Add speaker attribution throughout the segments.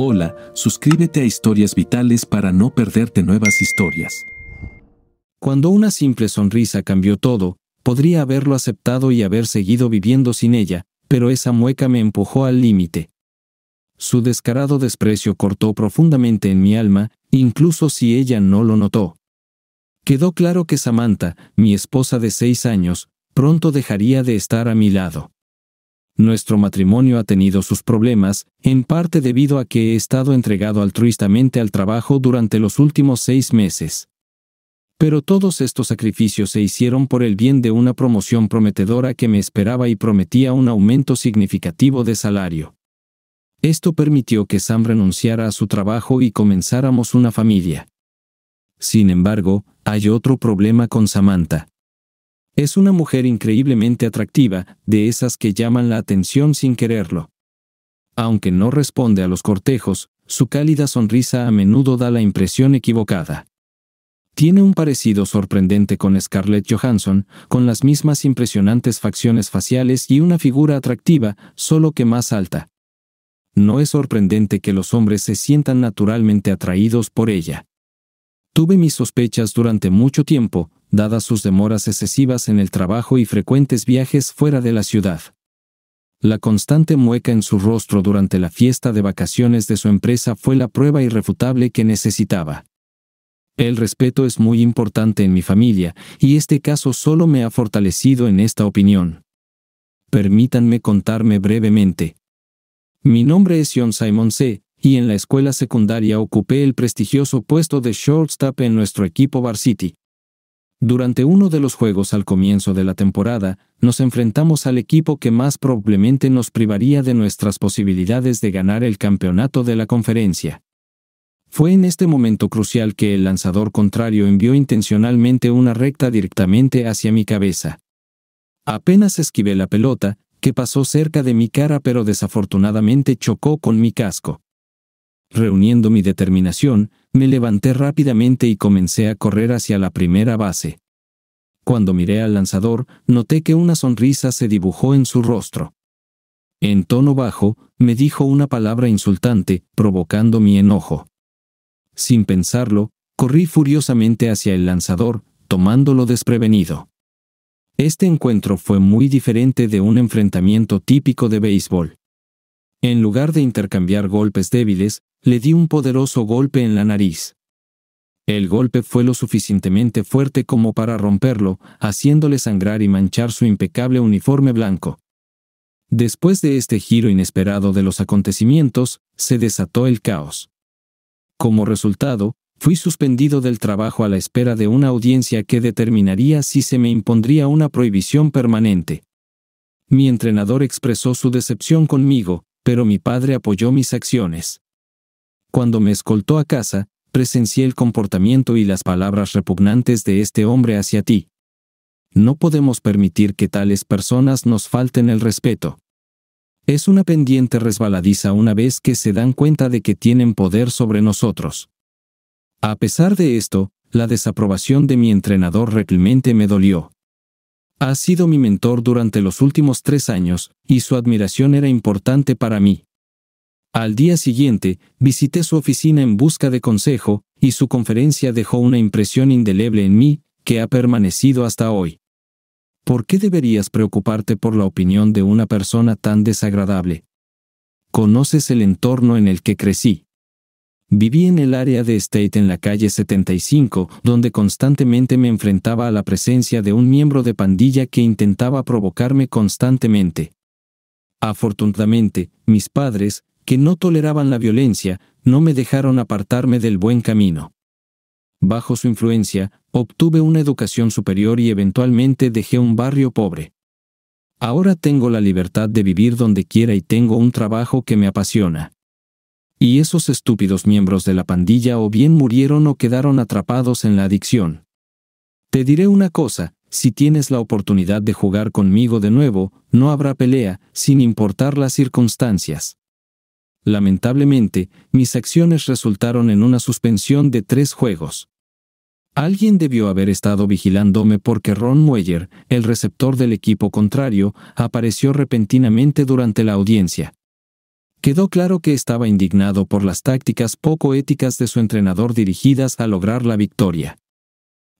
Speaker 1: Hola, suscríbete a Historias Vitales para no perderte nuevas historias. Cuando una simple sonrisa cambió todo, podría haberlo aceptado y haber seguido viviendo sin ella, pero esa mueca me empujó al límite. Su descarado desprecio cortó profundamente en mi alma, incluso si ella no lo notó. Quedó claro que Samantha, mi esposa de seis años, pronto dejaría de estar a mi lado. Nuestro matrimonio ha tenido sus problemas, en parte debido a que he estado entregado altruistamente al trabajo durante los últimos seis meses. Pero todos estos sacrificios se hicieron por el bien de una promoción prometedora que me esperaba y prometía un aumento significativo de salario. Esto permitió que Sam renunciara a su trabajo y comenzáramos una familia. Sin embargo, hay otro problema con Samantha. Es una mujer increíblemente atractiva, de esas que llaman la atención sin quererlo. Aunque no responde a los cortejos, su cálida sonrisa a menudo da la impresión equivocada. Tiene un parecido sorprendente con Scarlett Johansson, con las mismas impresionantes facciones faciales y una figura atractiva, solo que más alta. No es sorprendente que los hombres se sientan naturalmente atraídos por ella. Tuve mis sospechas durante mucho tiempo, dadas sus demoras excesivas en el trabajo y frecuentes viajes fuera de la ciudad. La constante mueca en su rostro durante la fiesta de vacaciones de su empresa fue la prueba irrefutable que necesitaba. El respeto es muy importante en mi familia, y este caso solo me ha fortalecido en esta opinión. Permítanme contarme brevemente. Mi nombre es John Simon C., y en la escuela secundaria ocupé el prestigioso puesto de shortstop en nuestro equipo varsity. Durante uno de los juegos al comienzo de la temporada, nos enfrentamos al equipo que más probablemente nos privaría de nuestras posibilidades de ganar el campeonato de la conferencia. Fue en este momento crucial que el lanzador contrario envió intencionalmente una recta directamente hacia mi cabeza. Apenas esquivé la pelota, que pasó cerca de mi cara pero desafortunadamente chocó con mi casco. Reuniendo mi determinación, me levanté rápidamente y comencé a correr hacia la primera base. Cuando miré al lanzador, noté que una sonrisa se dibujó en su rostro. En tono bajo, me dijo una palabra insultante, provocando mi enojo. Sin pensarlo, corrí furiosamente hacia el lanzador, tomándolo desprevenido. Este encuentro fue muy diferente de un enfrentamiento típico de béisbol. En lugar de intercambiar golpes débiles, le di un poderoso golpe en la nariz. El golpe fue lo suficientemente fuerte como para romperlo, haciéndole sangrar y manchar su impecable uniforme blanco. Después de este giro inesperado de los acontecimientos, se desató el caos. Como resultado, fui suspendido del trabajo a la espera de una audiencia que determinaría si se me impondría una prohibición permanente. Mi entrenador expresó su decepción conmigo, pero mi padre apoyó mis acciones. Cuando me escoltó a casa, presencié el comportamiento y las palabras repugnantes de este hombre hacia ti. No podemos permitir que tales personas nos falten el respeto. Es una pendiente resbaladiza una vez que se dan cuenta de que tienen poder sobre nosotros. A pesar de esto, la desaprobación de mi entrenador realmente me dolió. Ha sido mi mentor durante los últimos tres años, y su admiración era importante para mí. Al día siguiente, visité su oficina en busca de consejo, y su conferencia dejó una impresión indeleble en mí, que ha permanecido hasta hoy. ¿Por qué deberías preocuparte por la opinión de una persona tan desagradable? Conoces el entorno en el que crecí. Viví en el área de State en la calle 75, donde constantemente me enfrentaba a la presencia de un miembro de pandilla que intentaba provocarme constantemente. Afortunadamente, mis padres, que no toleraban la violencia, no me dejaron apartarme del buen camino. Bajo su influencia, obtuve una educación superior y eventualmente dejé un barrio pobre. Ahora tengo la libertad de vivir donde quiera y tengo un trabajo que me apasiona. Y esos estúpidos miembros de la pandilla o bien murieron o quedaron atrapados en la adicción. Te diré una cosa, si tienes la oportunidad de jugar conmigo de nuevo, no habrá pelea, sin importar las circunstancias. Lamentablemente, mis acciones resultaron en una suspensión de tres juegos. Alguien debió haber estado vigilándome porque Ron Mueller, el receptor del equipo contrario, apareció repentinamente durante la audiencia. Quedó claro que estaba indignado por las tácticas poco éticas de su entrenador dirigidas a lograr la victoria.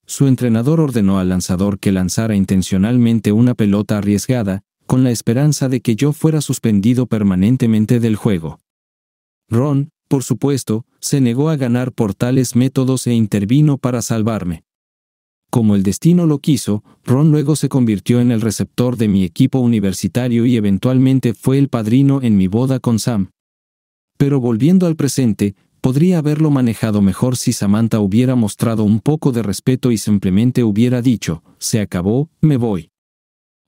Speaker 1: Su entrenador ordenó al lanzador que lanzara intencionalmente una pelota arriesgada, con la esperanza de que yo fuera suspendido permanentemente del juego. Ron, por supuesto, se negó a ganar por tales métodos e intervino para salvarme. Como el destino lo quiso, Ron luego se convirtió en el receptor de mi equipo universitario y eventualmente fue el padrino en mi boda con Sam. Pero volviendo al presente, podría haberlo manejado mejor si Samantha hubiera mostrado un poco de respeto y simplemente hubiera dicho, se acabó, me voy.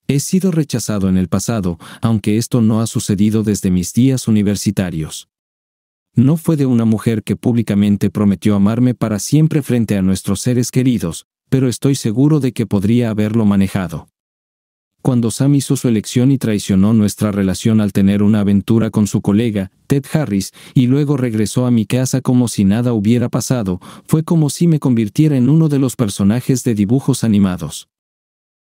Speaker 1: He sido rechazado en el pasado, aunque esto no ha sucedido desde mis días universitarios no fue de una mujer que públicamente prometió amarme para siempre frente a nuestros seres queridos, pero estoy seguro de que podría haberlo manejado. Cuando Sam hizo su elección y traicionó nuestra relación al tener una aventura con su colega, Ted Harris, y luego regresó a mi casa como si nada hubiera pasado, fue como si me convirtiera en uno de los personajes de dibujos animados.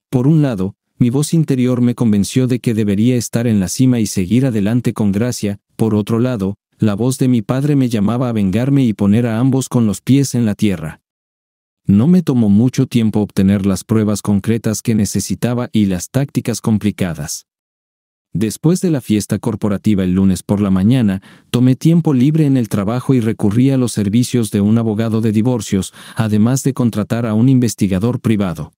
Speaker 1: Por un lado, mi voz interior me convenció de que debería estar en la cima y seguir adelante con gracia, por otro lado, la voz de mi padre me llamaba a vengarme y poner a ambos con los pies en la tierra. No me tomó mucho tiempo obtener las pruebas concretas que necesitaba y las tácticas complicadas. Después de la fiesta corporativa el lunes por la mañana, tomé tiempo libre en el trabajo y recurrí a los servicios de un abogado de divorcios, además de contratar a un investigador privado.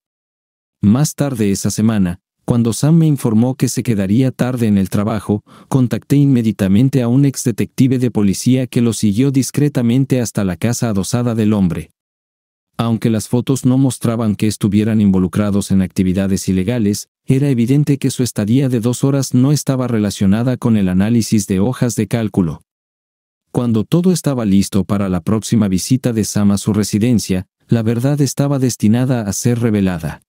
Speaker 1: Más tarde esa semana, cuando Sam me informó que se quedaría tarde en el trabajo, contacté inmediatamente a un ex detective de policía que lo siguió discretamente hasta la casa adosada del hombre. Aunque las fotos no mostraban que estuvieran involucrados en actividades ilegales, era evidente que su estadía de dos horas no estaba relacionada con el análisis de hojas de cálculo. Cuando todo estaba listo para la próxima visita de Sam a su residencia, la verdad estaba destinada a ser revelada.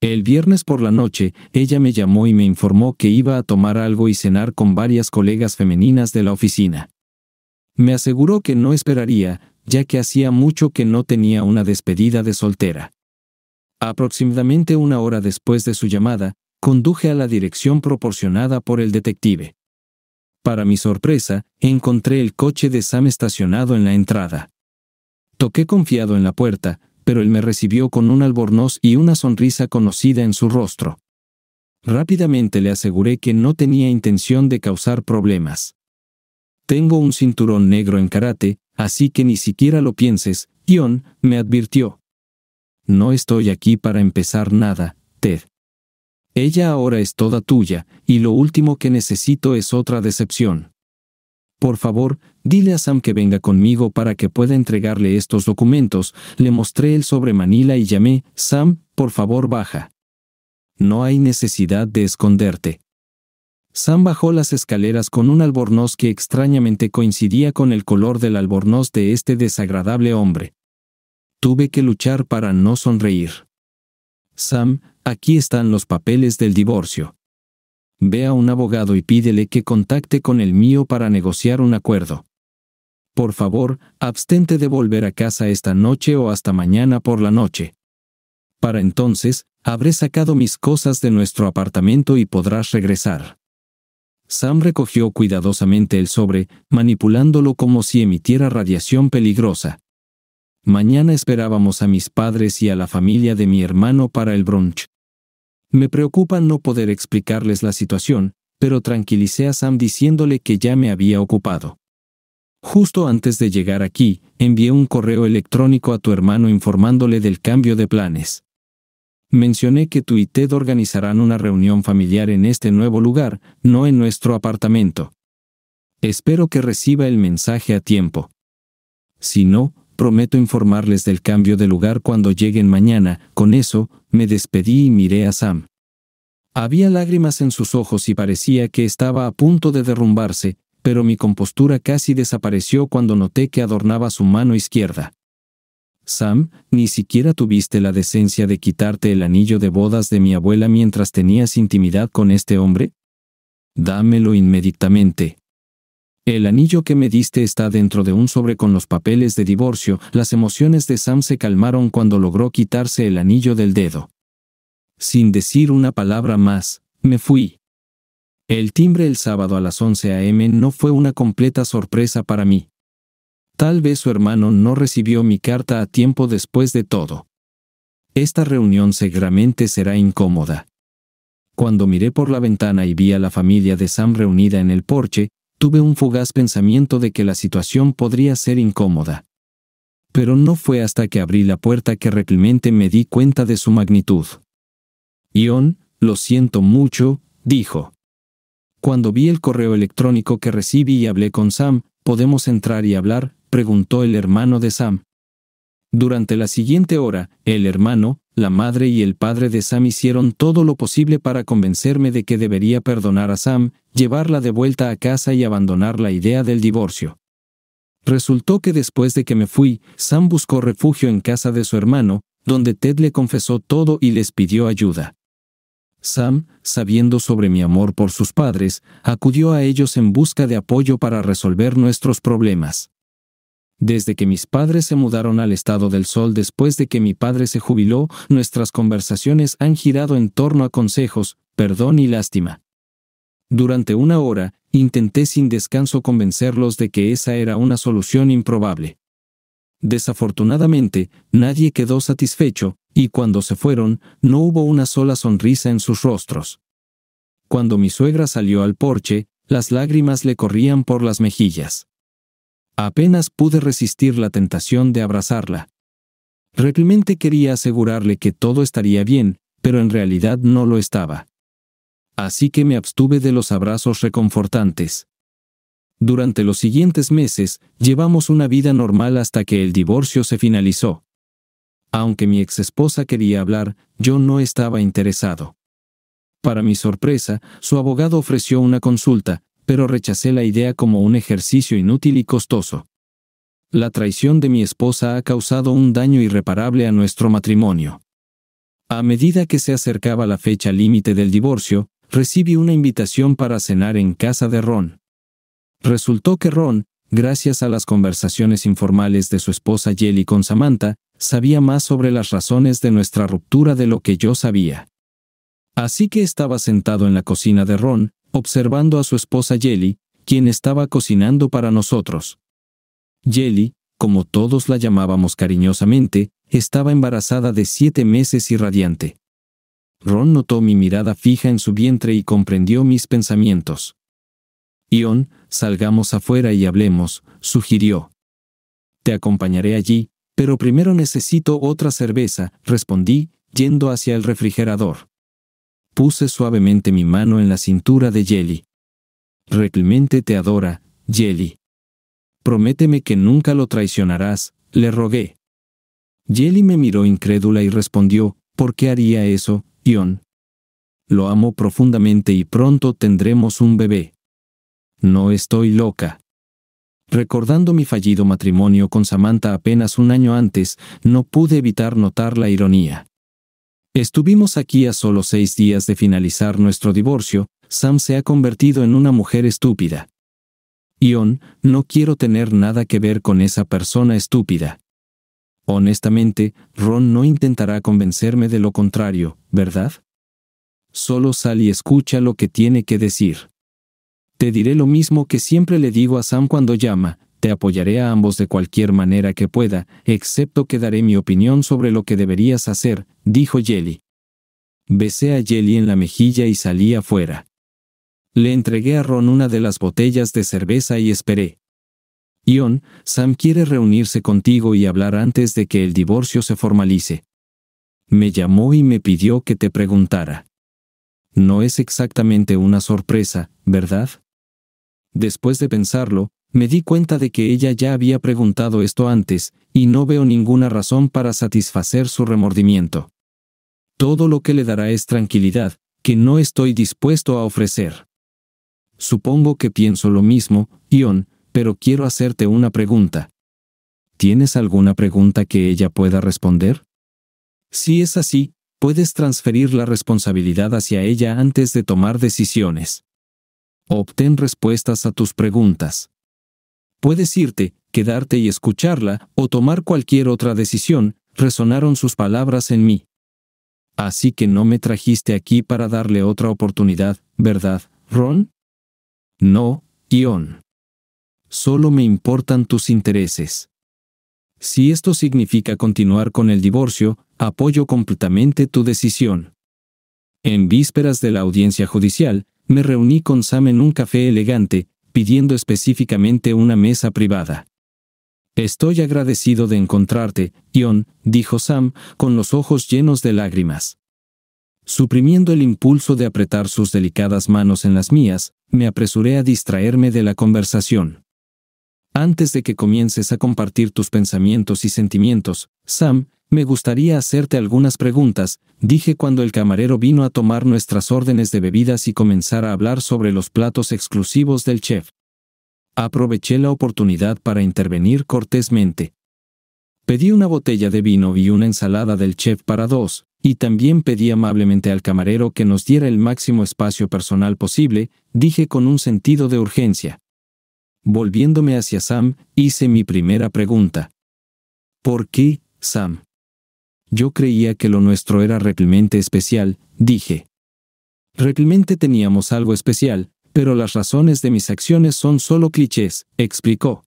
Speaker 1: El viernes por la noche, ella me llamó y me informó que iba a tomar algo y cenar con varias colegas femeninas de la oficina. Me aseguró que no esperaría, ya que hacía mucho que no tenía una despedida de soltera. Aproximadamente una hora después de su llamada, conduje a la dirección proporcionada por el detective. Para mi sorpresa, encontré el coche de Sam estacionado en la entrada. Toqué confiado en la puerta, pero él me recibió con un albornoz y una sonrisa conocida en su rostro. Rápidamente le aseguré que no tenía intención de causar problemas. Tengo un cinturón negro en karate, así que ni siquiera lo pienses, Ion, me advirtió. No estoy aquí para empezar nada, Ted. Ella ahora es toda tuya, y lo último que necesito es otra decepción. Por favor, dile a Sam que venga conmigo para que pueda entregarle estos documentos. Le mostré el sobre Manila y llamé, Sam, por favor baja. No hay necesidad de esconderte. Sam bajó las escaleras con un albornoz que extrañamente coincidía con el color del albornoz de este desagradable hombre. Tuve que luchar para no sonreír. Sam, aquí están los papeles del divorcio. Ve a un abogado y pídele que contacte con el mío para negociar un acuerdo. Por favor, abstente de volver a casa esta noche o hasta mañana por la noche. Para entonces, habré sacado mis cosas de nuestro apartamento y podrás regresar. Sam recogió cuidadosamente el sobre, manipulándolo como si emitiera radiación peligrosa. Mañana esperábamos a mis padres y a la familia de mi hermano para el brunch. Me preocupa no poder explicarles la situación, pero tranquilicé a Sam diciéndole que ya me había ocupado. Justo antes de llegar aquí, envié un correo electrónico a tu hermano informándole del cambio de planes. Mencioné que tú y Ted organizarán una reunión familiar en este nuevo lugar, no en nuestro apartamento. Espero que reciba el mensaje a tiempo. Si no, prometo informarles del cambio de lugar cuando lleguen mañana, con eso, me despedí y miré a Sam. Había lágrimas en sus ojos y parecía que estaba a punto de derrumbarse, pero mi compostura casi desapareció cuando noté que adornaba su mano izquierda. Sam, ni siquiera tuviste la decencia de quitarte el anillo de bodas de mi abuela mientras tenías intimidad con este hombre? Dámelo inmediatamente. El anillo que me diste está dentro de un sobre con los papeles de divorcio. Las emociones de Sam se calmaron cuando logró quitarse el anillo del dedo. Sin decir una palabra más, me fui. El timbre el sábado a las 11 a.m. no fue una completa sorpresa para mí. Tal vez su hermano no recibió mi carta a tiempo después de todo. Esta reunión seguramente será incómoda. Cuando miré por la ventana y vi a la familia de Sam reunida en el porche, tuve un fugaz pensamiento de que la situación podría ser incómoda. Pero no fue hasta que abrí la puerta que realmente me di cuenta de su magnitud. Ion, lo siento mucho, dijo. Cuando vi el correo electrónico que recibí y hablé con Sam, ¿podemos entrar y hablar? preguntó el hermano de Sam. Durante la siguiente hora, el hermano, la madre y el padre de Sam hicieron todo lo posible para convencerme de que debería perdonar a Sam, llevarla de vuelta a casa y abandonar la idea del divorcio. Resultó que después de que me fui, Sam buscó refugio en casa de su hermano, donde Ted le confesó todo y les pidió ayuda. Sam, sabiendo sobre mi amor por sus padres, acudió a ellos en busca de apoyo para resolver nuestros problemas. Desde que mis padres se mudaron al estado del sol después de que mi padre se jubiló, nuestras conversaciones han girado en torno a consejos, perdón y lástima. Durante una hora, intenté sin descanso convencerlos de que esa era una solución improbable. Desafortunadamente, nadie quedó satisfecho, y cuando se fueron, no hubo una sola sonrisa en sus rostros. Cuando mi suegra salió al porche, las lágrimas le corrían por las mejillas. Apenas pude resistir la tentación de abrazarla. Realmente quería asegurarle que todo estaría bien, pero en realidad no lo estaba. Así que me abstuve de los abrazos reconfortantes. Durante los siguientes meses, llevamos una vida normal hasta que el divorcio se finalizó. Aunque mi exesposa quería hablar, yo no estaba interesado. Para mi sorpresa, su abogado ofreció una consulta, pero rechacé la idea como un ejercicio inútil y costoso. La traición de mi esposa ha causado un daño irreparable a nuestro matrimonio. A medida que se acercaba la fecha límite del divorcio, recibí una invitación para cenar en casa de Ron. Resultó que Ron, gracias a las conversaciones informales de su esposa Jelly con Samantha, sabía más sobre las razones de nuestra ruptura de lo que yo sabía. Así que estaba sentado en la cocina de Ron, observando a su esposa Jelly, quien estaba cocinando para nosotros. Jelly, como todos la llamábamos cariñosamente, estaba embarazada de siete meses y radiante. Ron notó mi mirada fija en su vientre y comprendió mis pensamientos. Ion, salgamos afuera y hablemos, sugirió. Te acompañaré allí, pero primero necesito otra cerveza, respondí, yendo hacia el refrigerador. Puse suavemente mi mano en la cintura de Jelly. Realmente te adora, Jelly. Prométeme que nunca lo traicionarás, le rogué. Jelly me miró incrédula y respondió, ¿por qué haría eso, Ion? Lo amo profundamente y pronto tendremos un bebé. No estoy loca. Recordando mi fallido matrimonio con Samantha apenas un año antes, no pude evitar notar la ironía. Estuvimos aquí a solo seis días de finalizar nuestro divorcio, Sam se ha convertido en una mujer estúpida. Ion, no quiero tener nada que ver con esa persona estúpida. Honestamente, Ron no intentará convencerme de lo contrario, ¿verdad? Solo sal y escucha lo que tiene que decir. Te diré lo mismo que siempre le digo a Sam cuando llama, te apoyaré a ambos de cualquier manera que pueda, excepto que daré mi opinión sobre lo que deberías hacer, dijo Jelly. Besé a Jelly en la mejilla y salí afuera. Le entregué a Ron una de las botellas de cerveza y esperé. Ion, Sam quiere reunirse contigo y hablar antes de que el divorcio se formalice. Me llamó y me pidió que te preguntara. No es exactamente una sorpresa, ¿verdad? Después de pensarlo, me di cuenta de que ella ya había preguntado esto antes, y no veo ninguna razón para satisfacer su remordimiento. Todo lo que le dará es tranquilidad, que no estoy dispuesto a ofrecer. Supongo que pienso lo mismo, Ion, pero quiero hacerte una pregunta. ¿Tienes alguna pregunta que ella pueda responder? Si es así, puedes transferir la responsabilidad hacia ella antes de tomar decisiones. Obtén respuestas a tus preguntas. Puedes irte, quedarte y escucharla, o tomar cualquier otra decisión, resonaron sus palabras en mí. Así que no me trajiste aquí para darle otra oportunidad, ¿verdad, Ron? No, Ion. Solo me importan tus intereses. Si esto significa continuar con el divorcio, apoyo completamente tu decisión. En vísperas de la audiencia judicial, me reuní con Sam en un café elegante, pidiendo específicamente una mesa privada. Estoy agradecido de encontrarte, Ion, dijo Sam, con los ojos llenos de lágrimas. Suprimiendo el impulso de apretar sus delicadas manos en las mías, me apresuré a distraerme de la conversación. Antes de que comiences a compartir tus pensamientos y sentimientos, Sam, me gustaría hacerte algunas preguntas, dije cuando el camarero vino a tomar nuestras órdenes de bebidas y comenzar a hablar sobre los platos exclusivos del chef. Aproveché la oportunidad para intervenir cortésmente. Pedí una botella de vino y una ensalada del chef para dos, y también pedí amablemente al camarero que nos diera el máximo espacio personal posible, dije con un sentido de urgencia. Volviéndome hacia Sam, hice mi primera pregunta. ¿Por qué, Sam? Yo creía que lo nuestro era realmente especial, dije. Realmente teníamos algo especial, pero las razones de mis acciones son solo clichés, explicó.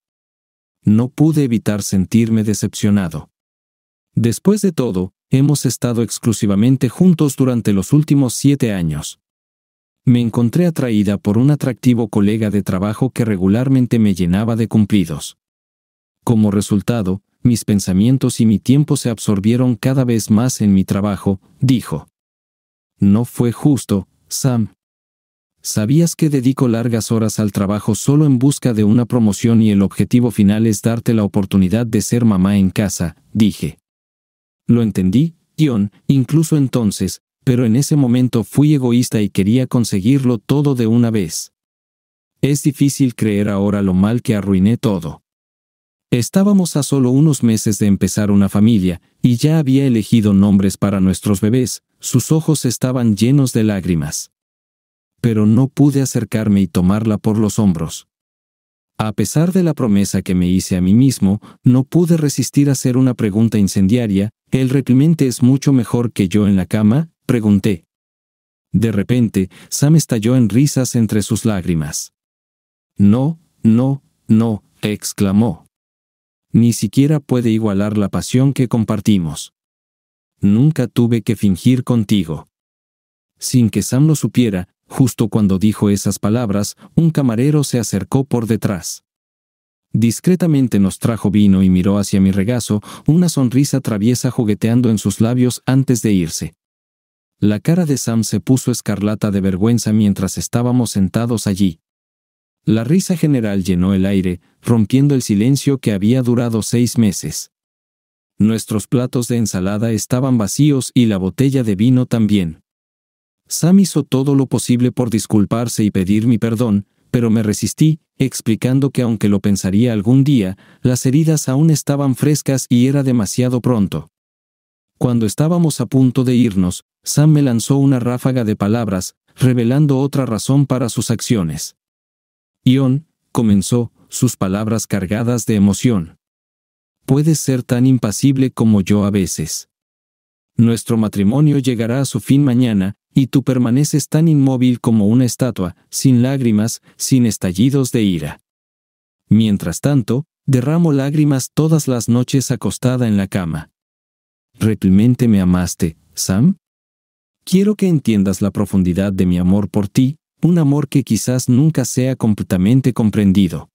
Speaker 1: No pude evitar sentirme decepcionado. Después de todo, hemos estado exclusivamente juntos durante los últimos siete años. Me encontré atraída por un atractivo colega de trabajo que regularmente me llenaba de cumplidos. Como resultado, mis pensamientos y mi tiempo se absorbieron cada vez más en mi trabajo, dijo. No fue justo, Sam. ¿Sabías que dedico largas horas al trabajo solo en busca de una promoción y el objetivo final es darte la oportunidad de ser mamá en casa? dije. Lo entendí, Dion, incluso entonces, pero en ese momento fui egoísta y quería conseguirlo todo de una vez. Es difícil creer ahora lo mal que arruiné todo. Estábamos a solo unos meses de empezar una familia, y ya había elegido nombres para nuestros bebés, sus ojos estaban llenos de lágrimas. Pero no pude acercarme y tomarla por los hombros. A pesar de la promesa que me hice a mí mismo, no pude resistir a hacer una pregunta incendiaria, ¿el reprimente es mucho mejor que yo en la cama? pregunté. De repente, Sam estalló en risas entre sus lágrimas. No, no, no, exclamó ni siquiera puede igualar la pasión que compartimos. Nunca tuve que fingir contigo. Sin que Sam lo supiera, justo cuando dijo esas palabras, un camarero se acercó por detrás. Discretamente nos trajo vino y miró hacia mi regazo, una sonrisa traviesa jugueteando en sus labios antes de irse. La cara de Sam se puso escarlata de vergüenza mientras estábamos sentados allí. La risa general llenó el aire, rompiendo el silencio que había durado seis meses. Nuestros platos de ensalada estaban vacíos y la botella de vino también. Sam hizo todo lo posible por disculparse y pedir mi perdón, pero me resistí, explicando que aunque lo pensaría algún día, las heridas aún estaban frescas y era demasiado pronto. Cuando estábamos a punto de irnos, Sam me lanzó una ráfaga de palabras, revelando otra razón para sus acciones. Ion, comenzó, sus palabras cargadas de emoción. Puedes ser tan impasible como yo a veces. Nuestro matrimonio llegará a su fin mañana, y tú permaneces tan inmóvil como una estatua, sin lágrimas, sin estallidos de ira. Mientras tanto, derramo lágrimas todas las noches acostada en la cama. ¿Realmente me amaste, Sam? Quiero que entiendas la profundidad de mi amor por ti, un amor que quizás nunca sea completamente comprendido.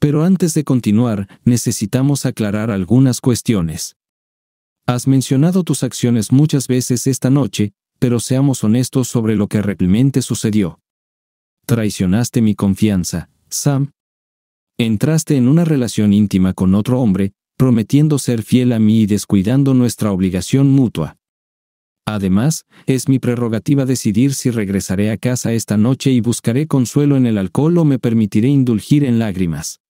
Speaker 1: Pero antes de continuar, necesitamos aclarar algunas cuestiones. Has mencionado tus acciones muchas veces esta noche, pero seamos honestos sobre lo que realmente sucedió. Traicionaste mi confianza, Sam. Entraste en una relación íntima con otro hombre, prometiendo ser fiel a mí y descuidando nuestra obligación mutua. Además, es mi prerrogativa decidir si regresaré a casa esta noche y buscaré consuelo en el alcohol o me permitiré indulgir en lágrimas.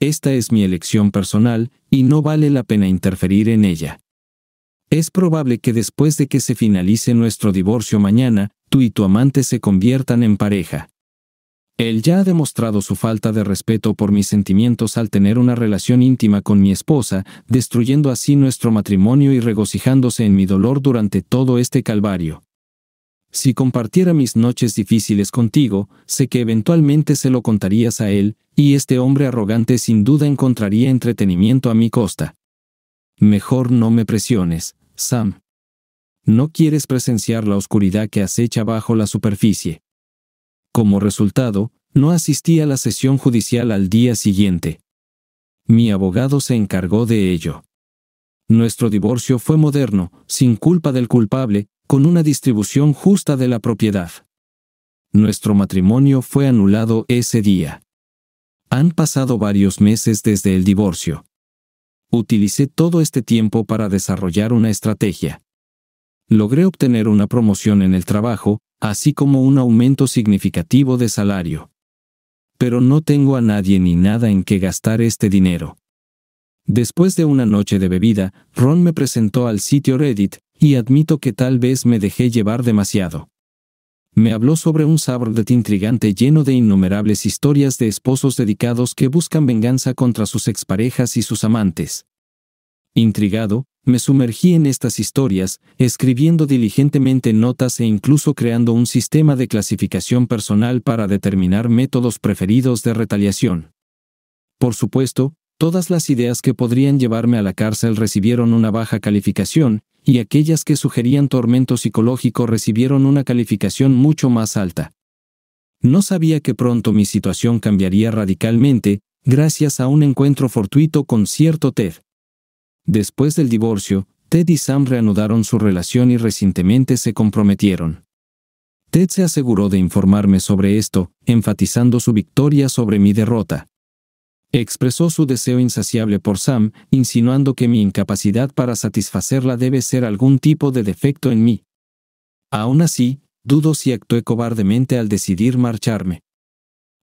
Speaker 1: Esta es mi elección personal, y no vale la pena interferir en ella. Es probable que después de que se finalice nuestro divorcio mañana, tú y tu amante se conviertan en pareja. Él ya ha demostrado su falta de respeto por mis sentimientos al tener una relación íntima con mi esposa, destruyendo así nuestro matrimonio y regocijándose en mi dolor durante todo este calvario. Si compartiera mis noches difíciles contigo, sé que eventualmente se lo contarías a él, y este hombre arrogante sin duda encontraría entretenimiento a mi costa. Mejor no me presiones, Sam. No quieres presenciar la oscuridad que acecha bajo la superficie. Como resultado, no asistí a la sesión judicial al día siguiente. Mi abogado se encargó de ello. Nuestro divorcio fue moderno, sin culpa del culpable, con una distribución justa de la propiedad. Nuestro matrimonio fue anulado ese día. Han pasado varios meses desde el divorcio. Utilicé todo este tiempo para desarrollar una estrategia. Logré obtener una promoción en el trabajo, así como un aumento significativo de salario. Pero no tengo a nadie ni nada en que gastar este dinero. Después de una noche de bebida, Ron me presentó al sitio Reddit, y admito que tal vez me dejé llevar demasiado. Me habló sobre un de intrigante lleno de innumerables historias de esposos dedicados que buscan venganza contra sus exparejas y sus amantes. Intrigado, me sumergí en estas historias, escribiendo diligentemente notas e incluso creando un sistema de clasificación personal para determinar métodos preferidos de retaliación. Por supuesto, todas las ideas que podrían llevarme a la cárcel recibieron una baja calificación, y aquellas que sugerían tormento psicológico recibieron una calificación mucho más alta. No sabía que pronto mi situación cambiaría radicalmente, gracias a un encuentro fortuito con cierto Ted. Después del divorcio, Ted y Sam reanudaron su relación y recientemente se comprometieron. Ted se aseguró de informarme sobre esto, enfatizando su victoria sobre mi derrota. Expresó su deseo insaciable por Sam, insinuando que mi incapacidad para satisfacerla debe ser algún tipo de defecto en mí. Aún así, dudo si actué cobardemente al decidir marcharme.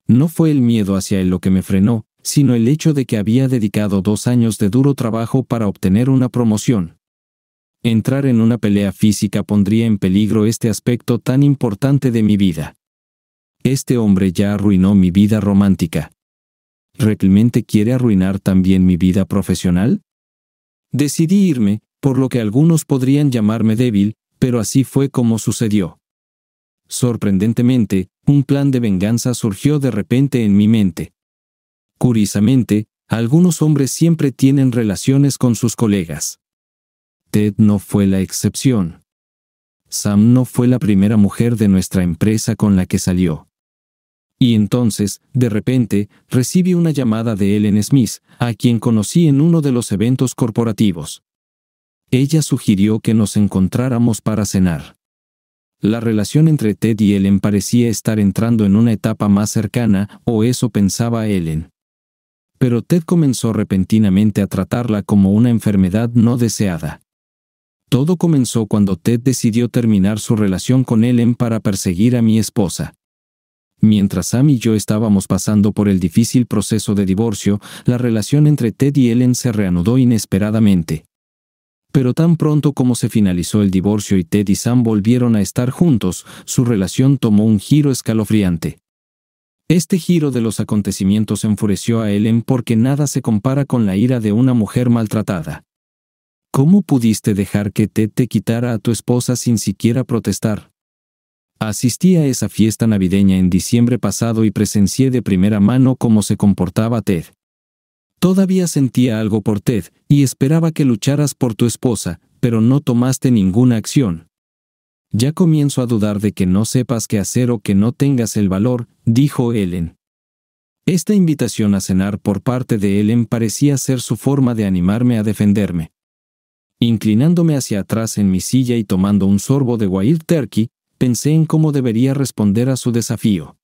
Speaker 1: No fue el miedo hacia él lo que me frenó, sino el hecho de que había dedicado dos años de duro trabajo para obtener una promoción. Entrar en una pelea física pondría en peligro este aspecto tan importante de mi vida. Este hombre ya arruinó mi vida romántica. ¿Realmente quiere arruinar también mi vida profesional? Decidí irme, por lo que algunos podrían llamarme débil, pero así fue como sucedió. Sorprendentemente, un plan de venganza surgió de repente en mi mente. Curiosamente, algunos hombres siempre tienen relaciones con sus colegas. Ted no fue la excepción. Sam no fue la primera mujer de nuestra empresa con la que salió. Y entonces, de repente, recibí una llamada de Ellen Smith, a quien conocí en uno de los eventos corporativos. Ella sugirió que nos encontráramos para cenar. La relación entre Ted y Ellen parecía estar entrando en una etapa más cercana, o eso pensaba Ellen pero Ted comenzó repentinamente a tratarla como una enfermedad no deseada. Todo comenzó cuando Ted decidió terminar su relación con Ellen para perseguir a mi esposa. Mientras Sam y yo estábamos pasando por el difícil proceso de divorcio, la relación entre Ted y Ellen se reanudó inesperadamente. Pero tan pronto como se finalizó el divorcio y Ted y Sam volvieron a estar juntos, su relación tomó un giro escalofriante. Este giro de los acontecimientos enfureció a Ellen porque nada se compara con la ira de una mujer maltratada. ¿Cómo pudiste dejar que Ted te quitara a tu esposa sin siquiera protestar? Asistí a esa fiesta navideña en diciembre pasado y presencié de primera mano cómo se comportaba Ted. Todavía sentía algo por Ted, y esperaba que lucharas por tu esposa, pero no tomaste ninguna acción. Ya comienzo a dudar de que no sepas qué hacer o que no tengas el valor, dijo Ellen. Esta invitación a cenar por parte de Ellen parecía ser su forma de animarme a defenderme. Inclinándome hacia atrás en mi silla y tomando un sorbo de Wild Turkey, pensé en cómo debería responder a su desafío.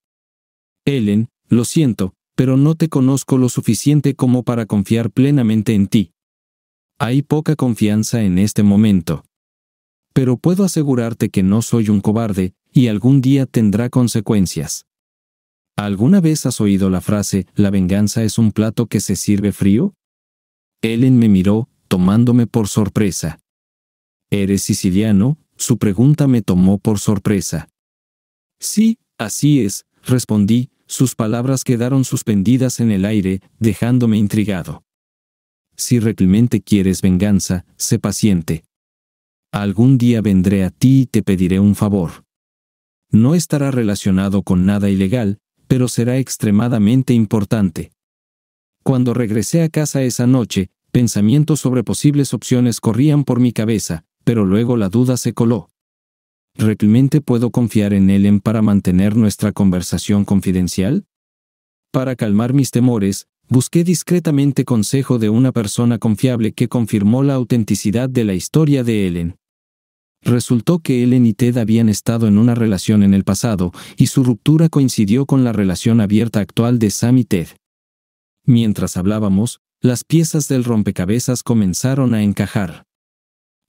Speaker 1: Ellen, lo siento, pero no te conozco lo suficiente como para confiar plenamente en ti. Hay poca confianza en este momento pero puedo asegurarte que no soy un cobarde, y algún día tendrá consecuencias. ¿Alguna vez has oído la frase, la venganza es un plato que se sirve frío? Ellen me miró, tomándome por sorpresa. ¿Eres siciliano? Su pregunta me tomó por sorpresa. Sí, así es, respondí, sus palabras quedaron suspendidas en el aire, dejándome intrigado. Si realmente quieres venganza, sé paciente. Algún día vendré a ti y te pediré un favor. No estará relacionado con nada ilegal, pero será extremadamente importante. Cuando regresé a casa esa noche, pensamientos sobre posibles opciones corrían por mi cabeza, pero luego la duda se coló. ¿Realmente puedo confiar en Ellen para mantener nuestra conversación confidencial? Para calmar mis temores, busqué discretamente consejo de una persona confiable que confirmó la autenticidad de la historia de Ellen. Resultó que Ellen y Ted habían estado en una relación en el pasado, y su ruptura coincidió con la relación abierta actual de Sam y Ted. Mientras hablábamos, las piezas del rompecabezas comenzaron a encajar.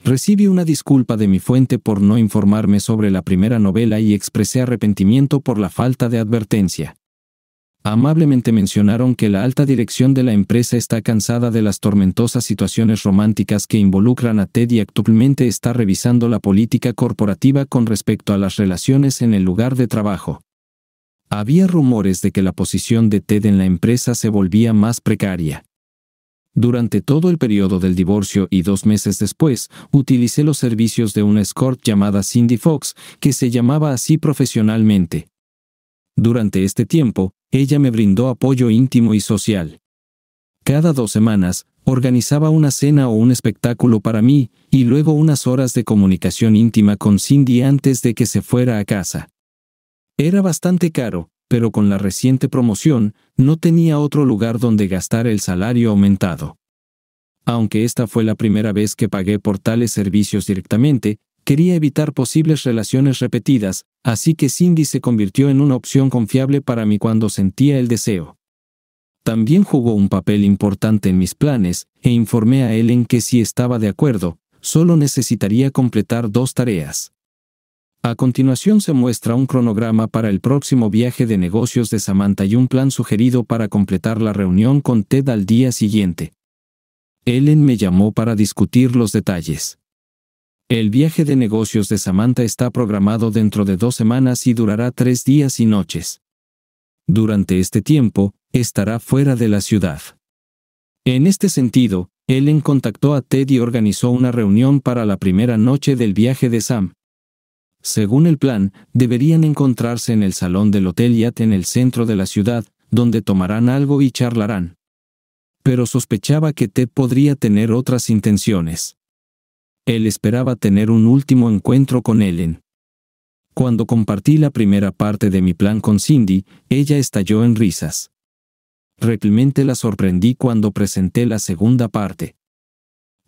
Speaker 1: Recibí una disculpa de mi fuente por no informarme sobre la primera novela y expresé arrepentimiento por la falta de advertencia. Amablemente mencionaron que la alta dirección de la empresa está cansada de las tormentosas situaciones románticas que involucran a Ted y actualmente está revisando la política corporativa con respecto a las relaciones en el lugar de trabajo. Había rumores de que la posición de Ted en la empresa se volvía más precaria. Durante todo el periodo del divorcio y dos meses después, utilicé los servicios de una escort llamada Cindy Fox, que se llamaba así profesionalmente. Durante este tiempo, ella me brindó apoyo íntimo y social. Cada dos semanas, organizaba una cena o un espectáculo para mí, y luego unas horas de comunicación íntima con Cindy antes de que se fuera a casa. Era bastante caro, pero con la reciente promoción, no tenía otro lugar donde gastar el salario aumentado. Aunque esta fue la primera vez que pagué por tales servicios directamente, Quería evitar posibles relaciones repetidas, así que Cindy se convirtió en una opción confiable para mí cuando sentía el deseo. También jugó un papel importante en mis planes, e informé a Ellen que si estaba de acuerdo, solo necesitaría completar dos tareas. A continuación se muestra un cronograma para el próximo viaje de negocios de Samantha y un plan sugerido para completar la reunión con Ted al día siguiente. Ellen me llamó para discutir los detalles. El viaje de negocios de Samantha está programado dentro de dos semanas y durará tres días y noches. Durante este tiempo, estará fuera de la ciudad. En este sentido, Ellen contactó a Ted y organizó una reunión para la primera noche del viaje de Sam. Según el plan, deberían encontrarse en el salón del Hotel Yat en el centro de la ciudad, donde tomarán algo y charlarán. Pero sospechaba que Ted podría tener otras intenciones. Él esperaba tener un último encuentro con Ellen. Cuando compartí la primera parte de mi plan con Cindy, ella estalló en risas. Realmente la sorprendí cuando presenté la segunda parte.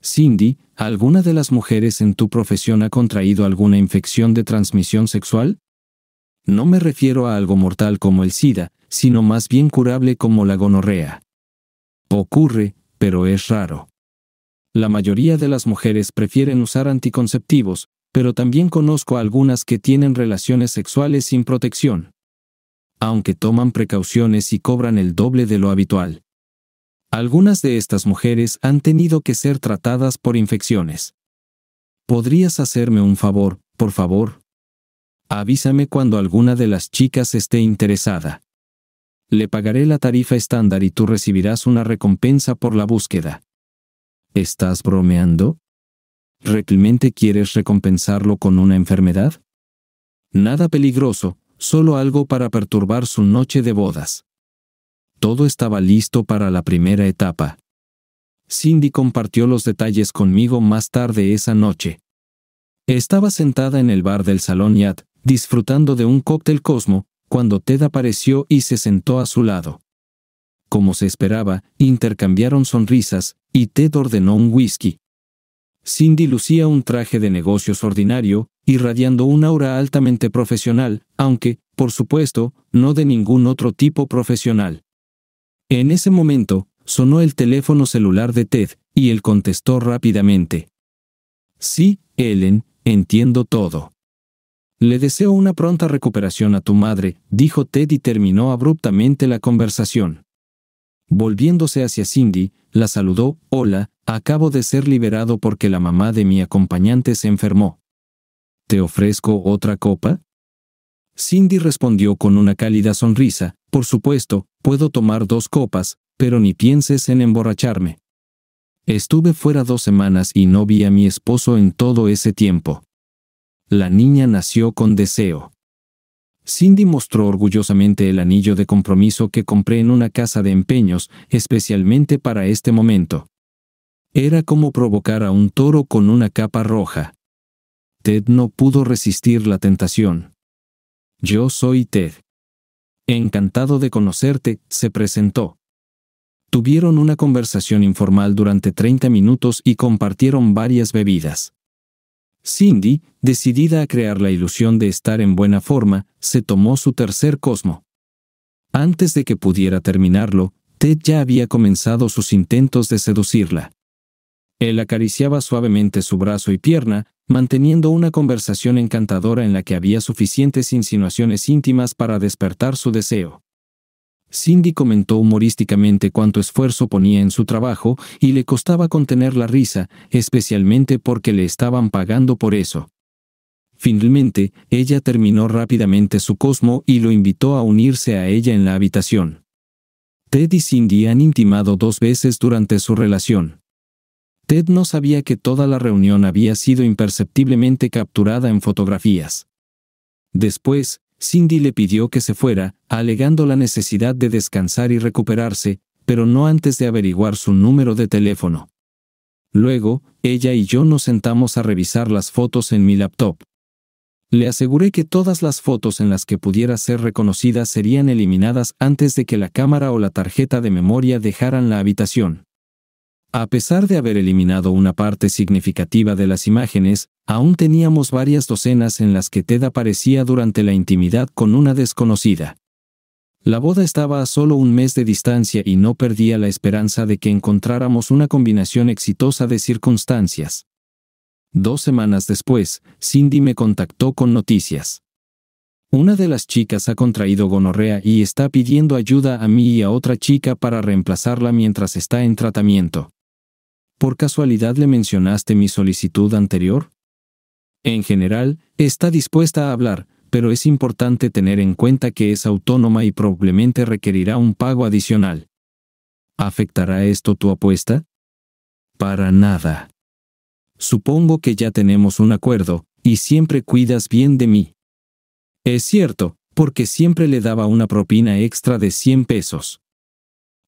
Speaker 1: Cindy, ¿alguna de las mujeres en tu profesión ha contraído alguna infección de transmisión sexual? No me refiero a algo mortal como el SIDA, sino más bien curable como la gonorrea. Ocurre, pero es raro. La mayoría de las mujeres prefieren usar anticonceptivos, pero también conozco a algunas que tienen relaciones sexuales sin protección. Aunque toman precauciones y cobran el doble de lo habitual. Algunas de estas mujeres han tenido que ser tratadas por infecciones. ¿Podrías hacerme un favor, por favor? Avísame cuando alguna de las chicas esté interesada. Le pagaré la tarifa estándar y tú recibirás una recompensa por la búsqueda. ¿Estás bromeando? ¿Realmente quieres recompensarlo con una enfermedad? Nada peligroso, solo algo para perturbar su noche de bodas. Todo estaba listo para la primera etapa. Cindy compartió los detalles conmigo más tarde esa noche. Estaba sentada en el bar del Salón Yat, disfrutando de un cóctel Cosmo, cuando Ted apareció y se sentó a su lado. Como se esperaba, intercambiaron sonrisas, y Ted ordenó un whisky. Cindy lucía un traje de negocios ordinario, irradiando un aura altamente profesional, aunque, por supuesto, no de ningún otro tipo profesional. En ese momento, sonó el teléfono celular de Ted, y él contestó rápidamente. Sí, Ellen, entiendo todo. Le deseo una pronta recuperación a tu madre, dijo Ted y terminó abruptamente la conversación. Volviéndose hacia Cindy, la saludó, Hola, acabo de ser liberado porque la mamá de mi acompañante se enfermó. ¿Te ofrezco otra copa? Cindy respondió con una cálida sonrisa, Por supuesto, puedo tomar dos copas, pero ni pienses en emborracharme. Estuve fuera dos semanas y no vi a mi esposo en todo ese tiempo. La niña nació con deseo. Cindy mostró orgullosamente el anillo de compromiso que compré en una casa de empeños, especialmente para este momento. Era como provocar a un toro con una capa roja. Ted no pudo resistir la tentación. Yo soy Ted. Encantado de conocerte, se presentó. Tuvieron una conversación informal durante 30 minutos y compartieron varias bebidas. Cindy, decidida a crear la ilusión de estar en buena forma, se tomó su tercer cosmo. Antes de que pudiera terminarlo, Ted ya había comenzado sus intentos de seducirla. Él acariciaba suavemente su brazo y pierna, manteniendo una conversación encantadora en la que había suficientes insinuaciones íntimas para despertar su deseo. Cindy comentó humorísticamente cuánto esfuerzo ponía en su trabajo y le costaba contener la risa, especialmente porque le estaban pagando por eso. Finalmente, ella terminó rápidamente su cosmo y lo invitó a unirse a ella en la habitación. Ted y Cindy han intimado dos veces durante su relación. Ted no sabía que toda la reunión había sido imperceptiblemente capturada en fotografías. Después, Cindy le pidió que se fuera, alegando la necesidad de descansar y recuperarse, pero no antes de averiguar su número de teléfono. Luego, ella y yo nos sentamos a revisar las fotos en mi laptop. Le aseguré que todas las fotos en las que pudiera ser reconocida serían eliminadas antes de que la cámara o la tarjeta de memoria dejaran la habitación. A pesar de haber eliminado una parte significativa de las imágenes, aún teníamos varias docenas en las que Ted aparecía durante la intimidad con una desconocida. La boda estaba a solo un mes de distancia y no perdía la esperanza de que encontráramos una combinación exitosa de circunstancias. Dos semanas después, Cindy me contactó con noticias. Una de las chicas ha contraído gonorrea y está pidiendo ayuda a mí y a otra chica para reemplazarla mientras está en tratamiento. ¿Por casualidad le mencionaste mi solicitud anterior? En general, está dispuesta a hablar, pero es importante tener en cuenta que es autónoma y probablemente requerirá un pago adicional. ¿Afectará esto tu apuesta? Para nada. Supongo que ya tenemos un acuerdo, y siempre cuidas bien de mí. Es cierto, porque siempre le daba una propina extra de 100 pesos.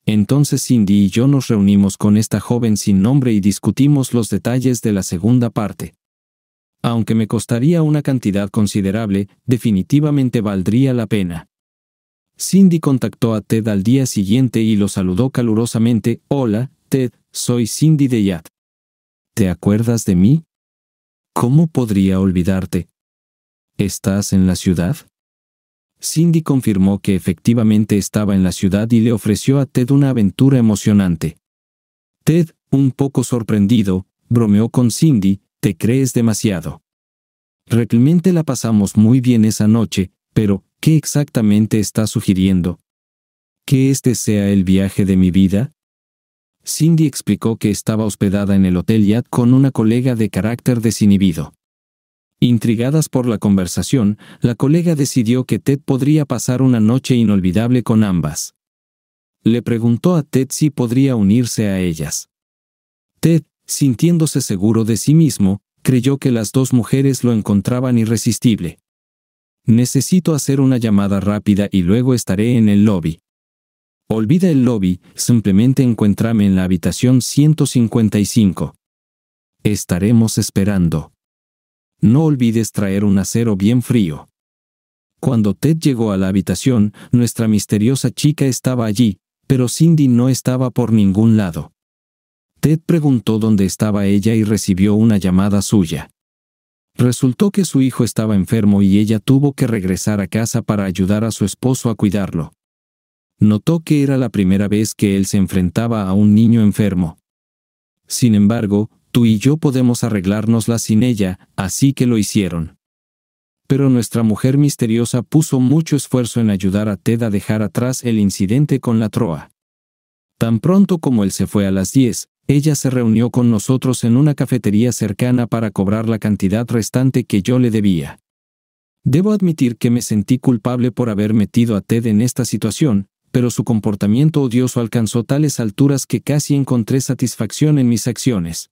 Speaker 1: Entonces Cindy y yo nos reunimos con esta joven sin nombre y discutimos los detalles de la segunda parte. Aunque me costaría una cantidad considerable, definitivamente valdría la pena. Cindy contactó a Ted al día siguiente y lo saludó calurosamente. Hola, Ted, soy Cindy de Yad. ¿Te acuerdas de mí? ¿Cómo podría olvidarte? ¿Estás en la ciudad? Cindy confirmó que efectivamente estaba en la ciudad y le ofreció a Ted una aventura emocionante. Ted, un poco sorprendido, bromeó con Cindy, te crees demasiado. Realmente la pasamos muy bien esa noche, pero, ¿qué exactamente está sugiriendo? ¿Que este sea el viaje de mi vida? Cindy explicó que estaba hospedada en el Hotel Yad con una colega de carácter desinhibido. Intrigadas por la conversación, la colega decidió que Ted podría pasar una noche inolvidable con ambas. Le preguntó a Ted si podría unirse a ellas. Ted, sintiéndose seguro de sí mismo, creyó que las dos mujeres lo encontraban irresistible. Necesito hacer una llamada rápida y luego estaré en el lobby. Olvida el lobby, simplemente encuéntrame en la habitación 155. Estaremos esperando no olvides traer un acero bien frío. Cuando Ted llegó a la habitación, nuestra misteriosa chica estaba allí, pero Cindy no estaba por ningún lado. Ted preguntó dónde estaba ella y recibió una llamada suya. Resultó que su hijo estaba enfermo y ella tuvo que regresar a casa para ayudar a su esposo a cuidarlo. Notó que era la primera vez que él se enfrentaba a un niño enfermo. Sin embargo, tú y yo podemos arreglárnosla sin ella, así que lo hicieron. Pero nuestra mujer misteriosa puso mucho esfuerzo en ayudar a Ted a dejar atrás el incidente con la Troa. Tan pronto como él se fue a las 10, ella se reunió con nosotros en una cafetería cercana para cobrar la cantidad restante que yo le debía. Debo admitir que me sentí culpable por haber metido a Ted en esta situación, pero su comportamiento odioso alcanzó tales alturas que casi encontré satisfacción en mis acciones.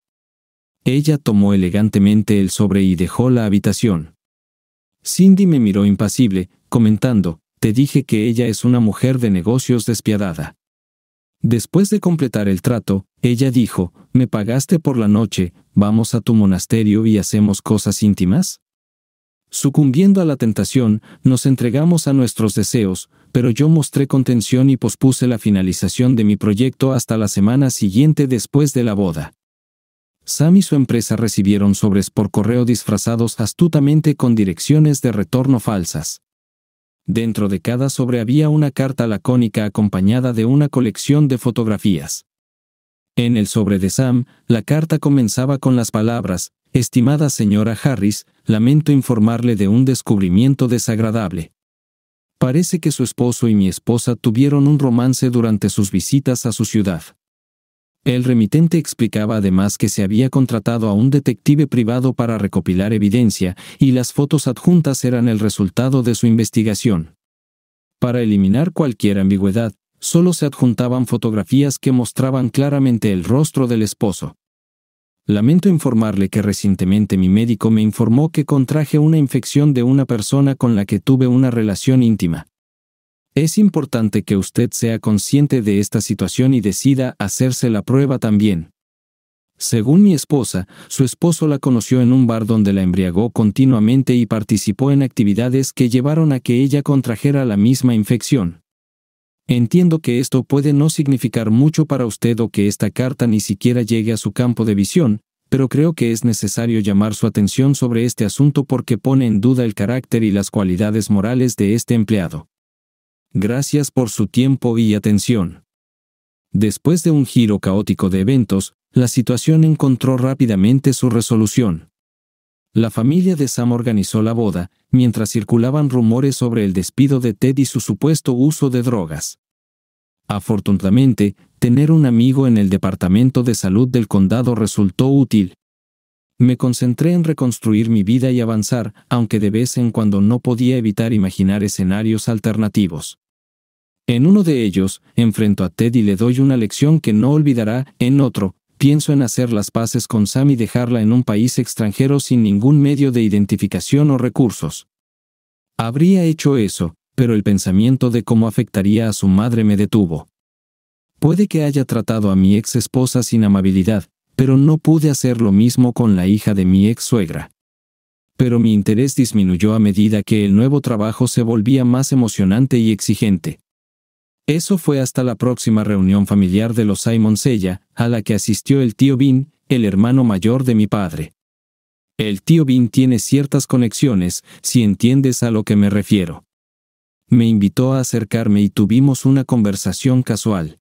Speaker 1: Ella tomó elegantemente el sobre y dejó la habitación. Cindy me miró impasible, comentando, te dije que ella es una mujer de negocios despiadada. Después de completar el trato, ella dijo, me pagaste por la noche, vamos a tu monasterio y hacemos cosas íntimas. Sucumbiendo a la tentación, nos entregamos a nuestros deseos, pero yo mostré contención y pospuse la finalización de mi proyecto hasta la semana siguiente después de la boda. Sam y su empresa recibieron sobres por correo disfrazados astutamente con direcciones de retorno falsas. Dentro de cada sobre había una carta lacónica acompañada de una colección de fotografías. En el sobre de Sam, la carta comenzaba con las palabras, Estimada señora Harris, lamento informarle de un descubrimiento desagradable. Parece que su esposo y mi esposa tuvieron un romance durante sus visitas a su ciudad. El remitente explicaba además que se había contratado a un detective privado para recopilar evidencia, y las fotos adjuntas eran el resultado de su investigación. Para eliminar cualquier ambigüedad, solo se adjuntaban fotografías que mostraban claramente el rostro del esposo. Lamento informarle que recientemente mi médico me informó que contraje una infección de una persona con la que tuve una relación íntima. Es importante que usted sea consciente de esta situación y decida hacerse la prueba también. Según mi esposa, su esposo la conoció en un bar donde la embriagó continuamente y participó en actividades que llevaron a que ella contrajera la misma infección. Entiendo que esto puede no significar mucho para usted o que esta carta ni siquiera llegue a su campo de visión, pero creo que es necesario llamar su atención sobre este asunto porque pone en duda el carácter y las cualidades morales de este empleado. Gracias por su tiempo y atención. Después de un giro caótico de eventos, la situación encontró rápidamente su resolución. La familia de Sam organizó la boda, mientras circulaban rumores sobre el despido de Ted y su supuesto uso de drogas. Afortunadamente, tener un amigo en el Departamento de Salud del condado resultó útil. Me concentré en reconstruir mi vida y avanzar, aunque de vez en cuando no podía evitar imaginar escenarios alternativos. En uno de ellos, enfrento a Ted y le doy una lección que no olvidará, en otro, pienso en hacer las paces con Sam y dejarla en un país extranjero sin ningún medio de identificación o recursos. Habría hecho eso, pero el pensamiento de cómo afectaría a su madre me detuvo. Puede que haya tratado a mi ex esposa sin amabilidad, pero no pude hacer lo mismo con la hija de mi ex suegra. Pero mi interés disminuyó a medida que el nuevo trabajo se volvía más emocionante y exigente. Eso fue hasta la próxima reunión familiar de los Simon Sella, a la que asistió el tío Bean, el hermano mayor de mi padre. El tío Bean tiene ciertas conexiones, si entiendes a lo que me refiero. Me invitó a acercarme y tuvimos una conversación casual.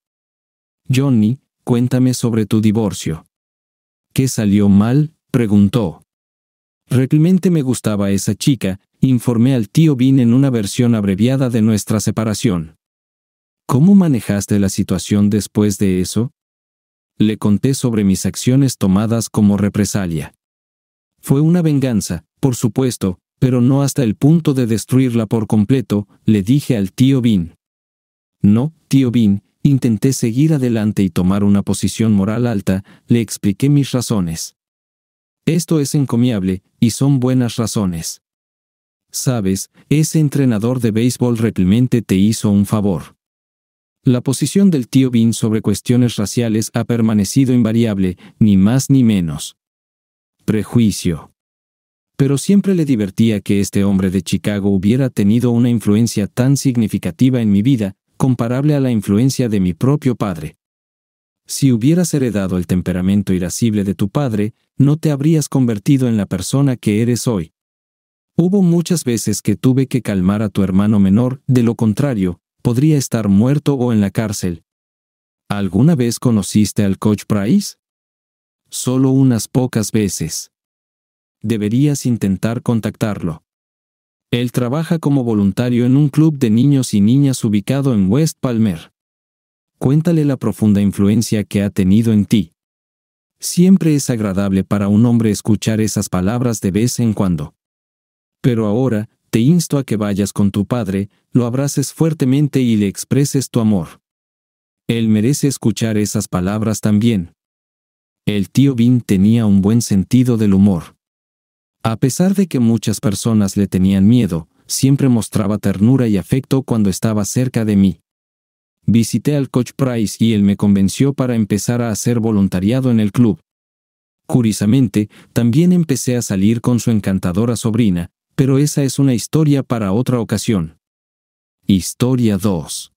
Speaker 1: Johnny, cuéntame sobre tu divorcio. ¿Qué salió mal? preguntó. Realmente me gustaba esa chica, informé al tío Bean en una versión abreviada de nuestra separación. ¿Cómo manejaste la situación después de eso? Le conté sobre mis acciones tomadas como represalia. Fue una venganza, por supuesto, pero no hasta el punto de destruirla por completo, le dije al tío Bin. No, tío Bin, intenté seguir adelante y tomar una posición moral alta, le expliqué mis razones. Esto es encomiable, y son buenas razones. Sabes, ese entrenador de béisbol realmente te hizo un favor. La posición del tío Bean sobre cuestiones raciales ha permanecido invariable, ni más ni menos. Prejuicio. Pero siempre le divertía que este hombre de Chicago hubiera tenido una influencia tan significativa en mi vida, comparable a la influencia de mi propio padre. Si hubieras heredado el temperamento irascible de tu padre, no te habrías convertido en la persona que eres hoy. Hubo muchas veces que tuve que calmar a tu hermano menor, de lo contrario, podría estar muerto o en la cárcel. ¿Alguna vez conociste al coach Price? Solo unas pocas veces. Deberías intentar contactarlo. Él trabaja como voluntario en un club de niños y niñas ubicado en West Palmer. Cuéntale la profunda influencia que ha tenido en ti. Siempre es agradable para un hombre escuchar esas palabras de vez en cuando. Pero ahora, te insto a que vayas con tu padre, lo abraces fuertemente y le expreses tu amor. Él merece escuchar esas palabras también. El tío Bin tenía un buen sentido del humor. A pesar de que muchas personas le tenían miedo, siempre mostraba ternura y afecto cuando estaba cerca de mí. Visité al coach Price y él me convenció para empezar a hacer voluntariado en el club. Curiosamente, también empecé a salir con su encantadora sobrina, pero esa es una historia para otra ocasión. Historia 2.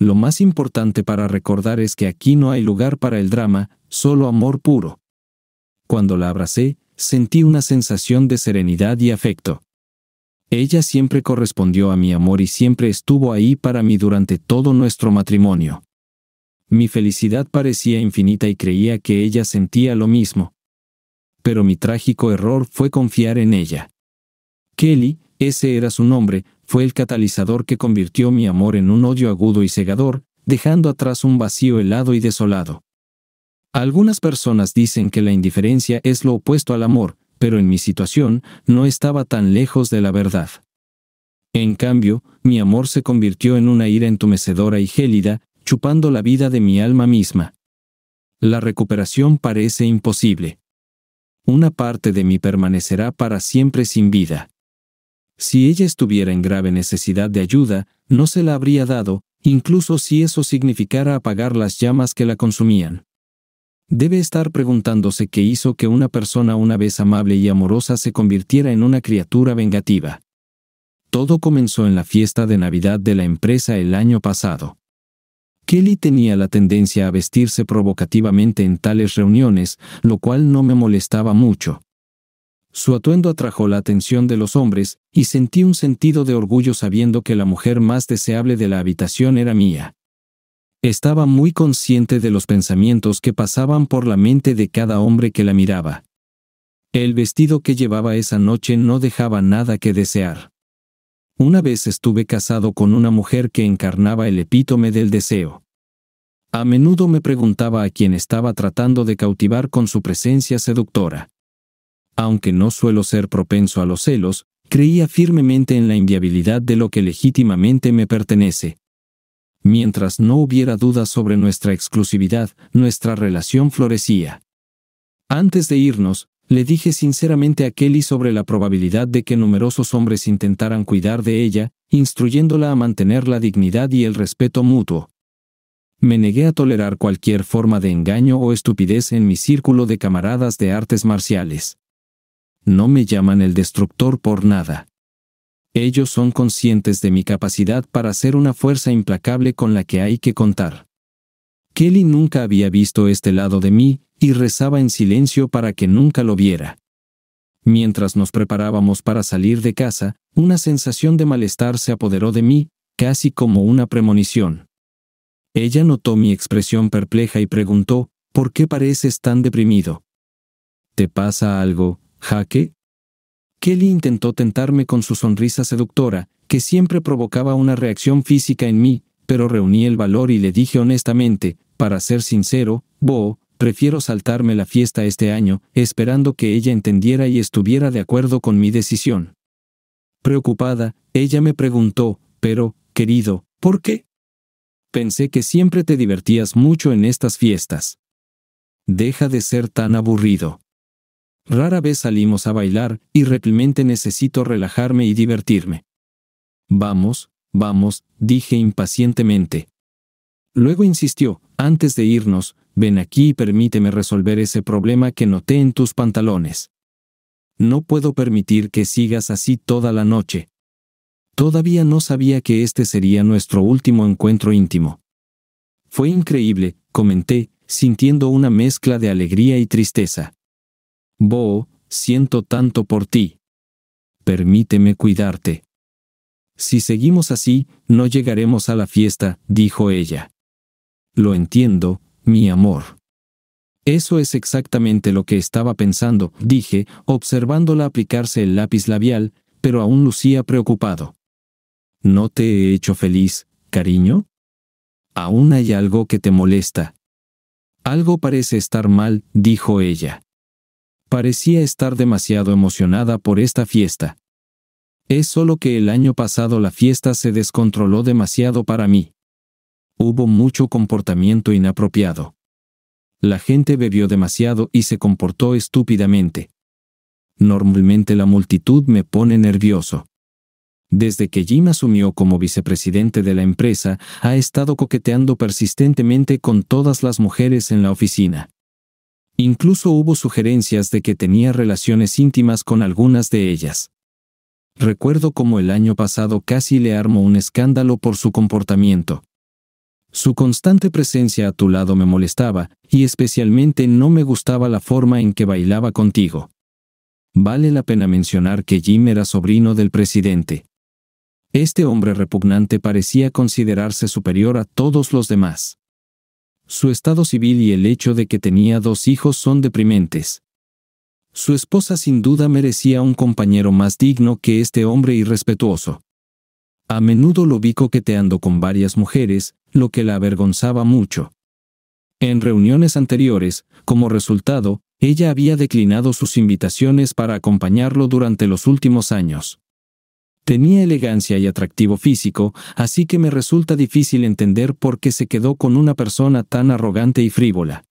Speaker 1: Lo más importante para recordar es que aquí no hay lugar para el drama, solo amor puro. Cuando la abracé, sentí una sensación de serenidad y afecto. Ella siempre correspondió a mi amor y siempre estuvo ahí para mí durante todo nuestro matrimonio. Mi felicidad parecía infinita y creía que ella sentía lo mismo. Pero mi trágico error fue confiar en ella. Kelly, ese era su nombre, fue el catalizador que convirtió mi amor en un odio agudo y cegador, dejando atrás un vacío helado y desolado. Algunas personas dicen que la indiferencia es lo opuesto al amor, pero en mi situación no estaba tan lejos de la verdad. En cambio, mi amor se convirtió en una ira entumecedora y gélida, chupando la vida de mi alma misma. La recuperación parece imposible. Una parte de mí permanecerá para siempre sin vida. Si ella estuviera en grave necesidad de ayuda, no se la habría dado, incluso si eso significara apagar las llamas que la consumían. Debe estar preguntándose qué hizo que una persona una vez amable y amorosa se convirtiera en una criatura vengativa. Todo comenzó en la fiesta de Navidad de la empresa el año pasado. Kelly tenía la tendencia a vestirse provocativamente en tales reuniones, lo cual no me molestaba mucho, su atuendo atrajo la atención de los hombres, y sentí un sentido de orgullo sabiendo que la mujer más deseable de la habitación era mía. Estaba muy consciente de los pensamientos que pasaban por la mente de cada hombre que la miraba. El vestido que llevaba esa noche no dejaba nada que desear. Una vez estuve casado con una mujer que encarnaba el epítome del deseo. A menudo me preguntaba a quién estaba tratando de cautivar con su presencia seductora aunque no suelo ser propenso a los celos, creía firmemente en la inviabilidad de lo que legítimamente me pertenece. Mientras no hubiera dudas sobre nuestra exclusividad, nuestra relación florecía. Antes de irnos, le dije sinceramente a Kelly sobre la probabilidad de que numerosos hombres intentaran cuidar de ella, instruyéndola a mantener la dignidad y el respeto mutuo. Me negué a tolerar cualquier forma de engaño o estupidez en mi círculo de camaradas de artes marciales no me llaman el destructor por nada. Ellos son conscientes de mi capacidad para ser una fuerza implacable con la que hay que contar. Kelly nunca había visto este lado de mí, y rezaba en silencio para que nunca lo viera. Mientras nos preparábamos para salir de casa, una sensación de malestar se apoderó de mí, casi como una premonición. Ella notó mi expresión perpleja y preguntó, ¿por qué pareces tan deprimido? ¿Te pasa algo, Jaque. Kelly intentó tentarme con su sonrisa seductora, que siempre provocaba una reacción física en mí, pero reuní el valor y le dije honestamente, para ser sincero, Bo, prefiero saltarme la fiesta este año, esperando que ella entendiera y estuviera de acuerdo con mi decisión. Preocupada, ella me preguntó, pero, querido, ¿por qué? Pensé que siempre te divertías mucho en estas fiestas. Deja de ser tan aburrido rara vez salimos a bailar y realmente necesito relajarme y divertirme. Vamos, vamos, dije impacientemente. Luego insistió, antes de irnos, ven aquí y permíteme resolver ese problema que noté en tus pantalones. No puedo permitir que sigas así toda la noche. Todavía no sabía que este sería nuestro último encuentro íntimo. Fue increíble, comenté, sintiendo una mezcla de alegría y tristeza. Bo, siento tanto por ti. Permíteme cuidarte. Si seguimos así, no llegaremos a la fiesta, dijo ella. Lo entiendo, mi amor. Eso es exactamente lo que estaba pensando, dije, observándola aplicarse el lápiz labial, pero aún lucía preocupado. ¿No te he hecho feliz, cariño? Aún hay algo que te molesta. Algo parece estar mal, dijo ella. Parecía estar demasiado emocionada por esta fiesta. Es solo que el año pasado la fiesta se descontroló demasiado para mí. Hubo mucho comportamiento inapropiado. La gente bebió demasiado y se comportó estúpidamente. Normalmente la multitud me pone nervioso. Desde que Jim asumió como vicepresidente de la empresa, ha estado coqueteando persistentemente con todas las mujeres en la oficina. Incluso hubo sugerencias de que tenía relaciones íntimas con algunas de ellas. Recuerdo cómo el año pasado casi le armó un escándalo por su comportamiento. Su constante presencia a tu lado me molestaba, y especialmente no me gustaba la forma en que bailaba contigo. Vale la pena mencionar que Jim era sobrino del presidente. Este hombre repugnante parecía considerarse superior a todos los demás. Su estado civil y el hecho de que tenía dos hijos son deprimentes. Su esposa sin duda merecía un compañero más digno que este hombre irrespetuoso. A menudo lo vi coqueteando con varias mujeres, lo que la avergonzaba mucho. En reuniones anteriores, como resultado, ella había declinado sus invitaciones para acompañarlo durante los últimos años. Tenía elegancia y atractivo físico, así que me resulta difícil entender por qué se quedó con una persona tan arrogante y frívola.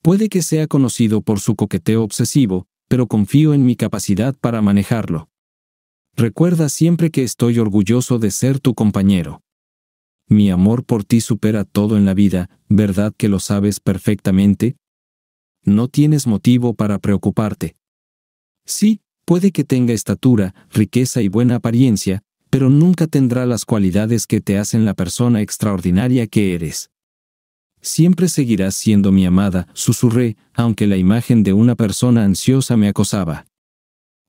Speaker 1: Puede que sea conocido por su coqueteo obsesivo, pero confío en mi capacidad para manejarlo. Recuerda siempre que estoy orgulloso de ser tu compañero. Mi amor por ti supera todo en la vida, ¿verdad que lo sabes perfectamente? No tienes motivo para preocuparte. Sí, Puede que tenga estatura, riqueza y buena apariencia, pero nunca tendrá las cualidades que te hacen la persona extraordinaria que eres. Siempre seguirás siendo mi amada, susurré, aunque la imagen de una persona ansiosa me acosaba.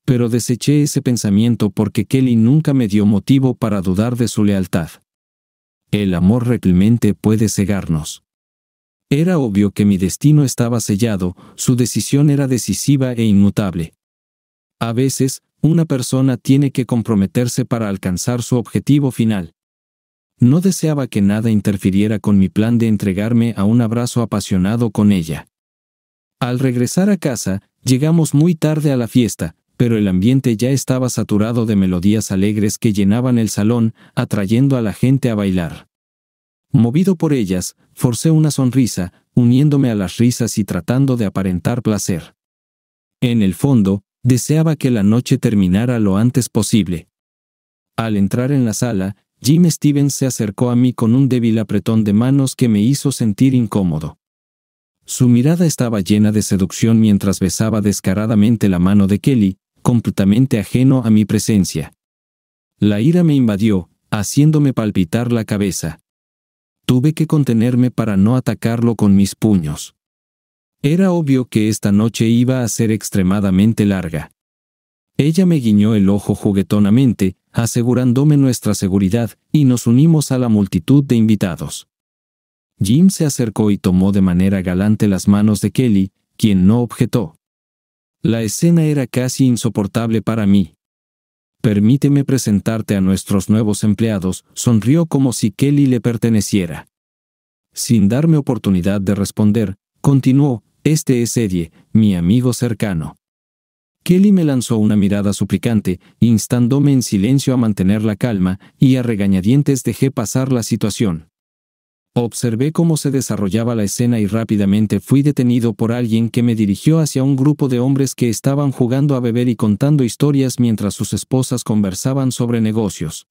Speaker 1: Pero deseché ese pensamiento porque Kelly nunca me dio motivo para dudar de su lealtad. El amor realmente puede cegarnos. Era obvio que mi destino estaba sellado, su decisión era decisiva e inmutable. A veces, una persona tiene que comprometerse para alcanzar su objetivo final. No deseaba que nada interfiriera con mi plan de entregarme a un abrazo apasionado con ella. Al regresar a casa, llegamos muy tarde a la fiesta, pero el ambiente ya estaba saturado de melodías alegres que llenaban el salón, atrayendo a la gente a bailar. Movido por ellas, forcé una sonrisa, uniéndome a las risas y tratando de aparentar placer. En el fondo, Deseaba que la noche terminara lo antes posible. Al entrar en la sala, Jim Stevens se acercó a mí con un débil apretón de manos que me hizo sentir incómodo. Su mirada estaba llena de seducción mientras besaba descaradamente la mano de Kelly, completamente ajeno a mi presencia. La ira me invadió, haciéndome palpitar la cabeza. Tuve que contenerme para no atacarlo con mis puños. Era obvio que esta noche iba a ser extremadamente larga. Ella me guiñó el ojo juguetonamente, asegurándome nuestra seguridad, y nos unimos a la multitud de invitados. Jim se acercó y tomó de manera galante las manos de Kelly, quien no objetó. La escena era casi insoportable para mí. Permíteme presentarte a nuestros nuevos empleados, sonrió como si Kelly le perteneciera. Sin darme oportunidad de responder, continuó, este es Eddie, mi amigo cercano. Kelly me lanzó una mirada suplicante, instándome en silencio a mantener la calma, y a regañadientes dejé pasar la situación. Observé cómo se desarrollaba la escena y rápidamente fui detenido por alguien que me dirigió hacia un grupo de hombres que estaban jugando a beber y contando historias mientras sus esposas conversaban sobre negocios.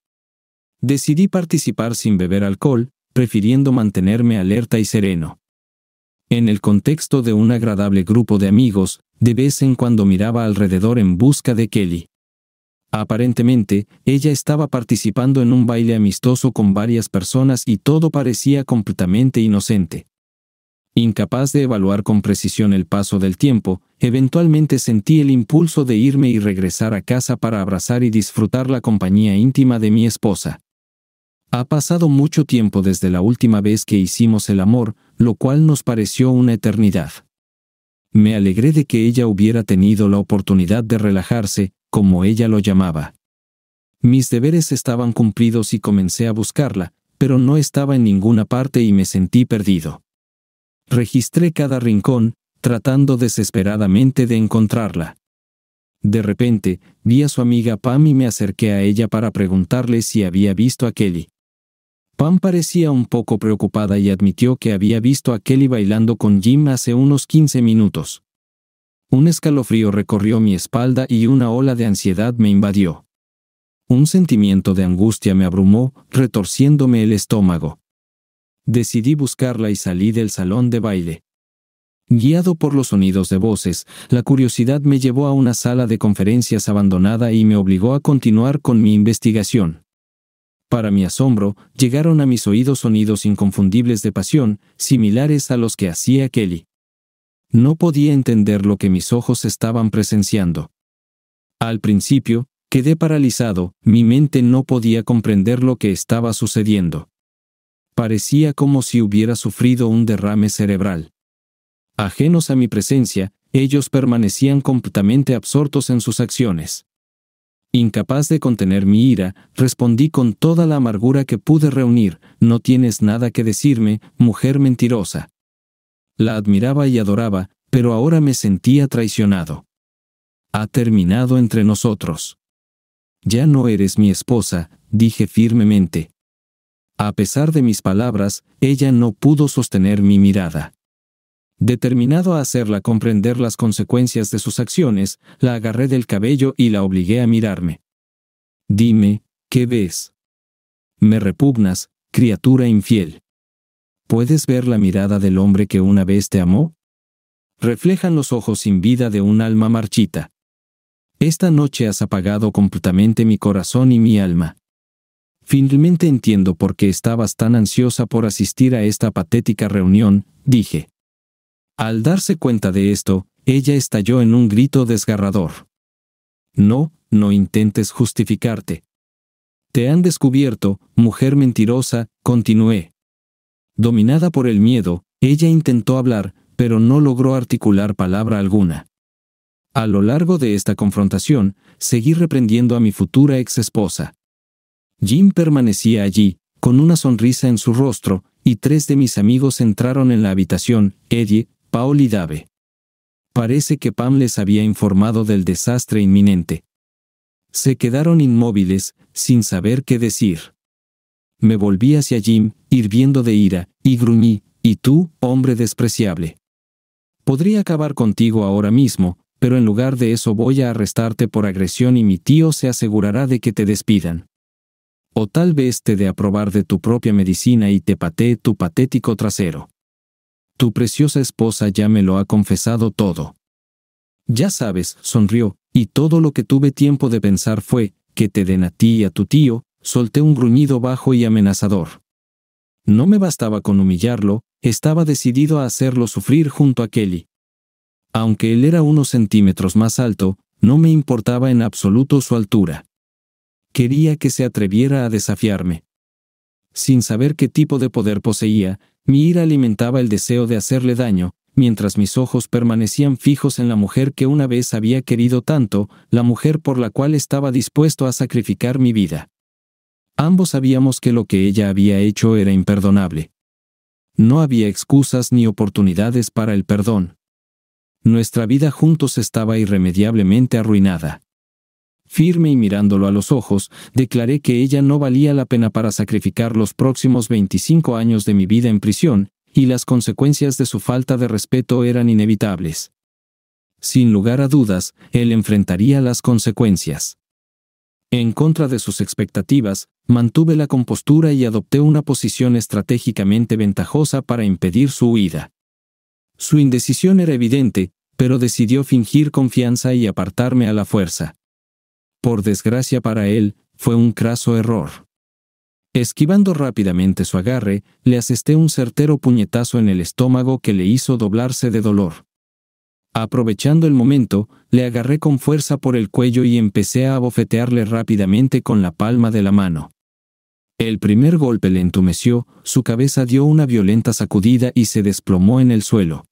Speaker 1: Decidí participar sin beber alcohol, prefiriendo mantenerme alerta y sereno. En el contexto de un agradable grupo de amigos, de vez en cuando miraba alrededor en busca de Kelly. Aparentemente, ella estaba participando en un baile amistoso con varias personas y todo parecía completamente inocente. Incapaz de evaluar con precisión el paso del tiempo, eventualmente sentí el impulso de irme y regresar a casa para abrazar y disfrutar la compañía íntima de mi esposa. Ha pasado mucho tiempo desde la última vez que hicimos el amor, lo cual nos pareció una eternidad. Me alegré de que ella hubiera tenido la oportunidad de relajarse, como ella lo llamaba. Mis deberes estaban cumplidos y comencé a buscarla, pero no estaba en ninguna parte y me sentí perdido. Registré cada rincón, tratando desesperadamente de encontrarla. De repente, vi a su amiga Pam y me acerqué a ella para preguntarle si había visto a Kelly. Pam parecía un poco preocupada y admitió que había visto a Kelly bailando con Jim hace unos 15 minutos. Un escalofrío recorrió mi espalda y una ola de ansiedad me invadió. Un sentimiento de angustia me abrumó, retorciéndome el estómago. Decidí buscarla y salí del salón de baile. Guiado por los sonidos de voces, la curiosidad me llevó a una sala de conferencias abandonada y me obligó a continuar con mi investigación. Para mi asombro, llegaron a mis oídos sonidos inconfundibles de pasión, similares a los que hacía Kelly. No podía entender lo que mis ojos estaban presenciando. Al principio, quedé paralizado, mi mente no podía comprender lo que estaba sucediendo. Parecía como si hubiera sufrido un derrame cerebral. Ajenos a mi presencia, ellos permanecían completamente absortos en sus acciones. Incapaz de contener mi ira, respondí con toda la amargura que pude reunir, no tienes nada que decirme, mujer mentirosa. La admiraba y adoraba, pero ahora me sentía traicionado. Ha terminado entre nosotros. Ya no eres mi esposa, dije firmemente. A pesar de mis palabras, ella no pudo sostener mi mirada. Determinado a hacerla comprender las consecuencias de sus acciones, la agarré del cabello y la obligué a mirarme. Dime, ¿qué ves? Me repugnas, criatura infiel. ¿Puedes ver la mirada del hombre que una vez te amó? Reflejan los ojos sin vida de un alma marchita. Esta noche has apagado completamente mi corazón y mi alma. Finalmente entiendo por qué estabas tan ansiosa por asistir a esta patética reunión, dije. Al darse cuenta de esto, ella estalló en un grito desgarrador. No, no intentes justificarte. Te han descubierto, mujer mentirosa, continué. Dominada por el miedo, ella intentó hablar, pero no logró articular palabra alguna. A lo largo de esta confrontación, seguí reprendiendo a mi futura ex esposa. Jim permanecía allí, con una sonrisa en su rostro, y tres de mis amigos entraron en la habitación, Eddie, y Dave. Parece que Pam les había informado del desastre inminente. Se quedaron inmóviles, sin saber qué decir. Me volví hacia Jim, hirviendo de ira, y gruñí, y tú, hombre despreciable. Podría acabar contigo ahora mismo, pero en lugar de eso voy a arrestarte por agresión y mi tío se asegurará de que te despidan. O tal vez te de aprobar de tu propia medicina y te patee tu patético trasero. Tu preciosa esposa ya me lo ha confesado todo. Ya sabes, sonrió, y todo lo que tuve tiempo de pensar fue, que te den a ti y a tu tío, solté un gruñido bajo y amenazador. No me bastaba con humillarlo, estaba decidido a hacerlo sufrir junto a Kelly. Aunque él era unos centímetros más alto, no me importaba en absoluto su altura. Quería que se atreviera a desafiarme. Sin saber qué tipo de poder poseía, mi ira alimentaba el deseo de hacerle daño, mientras mis ojos permanecían fijos en la mujer que una vez había querido tanto, la mujer por la cual estaba dispuesto a sacrificar mi vida. Ambos sabíamos que lo que ella había hecho era imperdonable. No había excusas ni oportunidades para el perdón. Nuestra vida juntos estaba irremediablemente arruinada firme y mirándolo a los ojos, declaré que ella no valía la pena para sacrificar los próximos 25 años de mi vida en prisión, y las consecuencias de su falta de respeto eran inevitables. Sin lugar a dudas, él enfrentaría las consecuencias. En contra de sus expectativas, mantuve la compostura y adopté una posición estratégicamente ventajosa para impedir su huida. Su indecisión era evidente, pero decidió fingir confianza y apartarme a la fuerza por desgracia para él, fue un craso error. Esquivando rápidamente su agarre, le asesté un certero puñetazo en el estómago que le hizo doblarse de dolor. Aprovechando el momento, le agarré con fuerza por el cuello y empecé a abofetearle rápidamente con la palma de la mano. El primer golpe le entumeció, su cabeza dio una violenta sacudida y se desplomó en el suelo.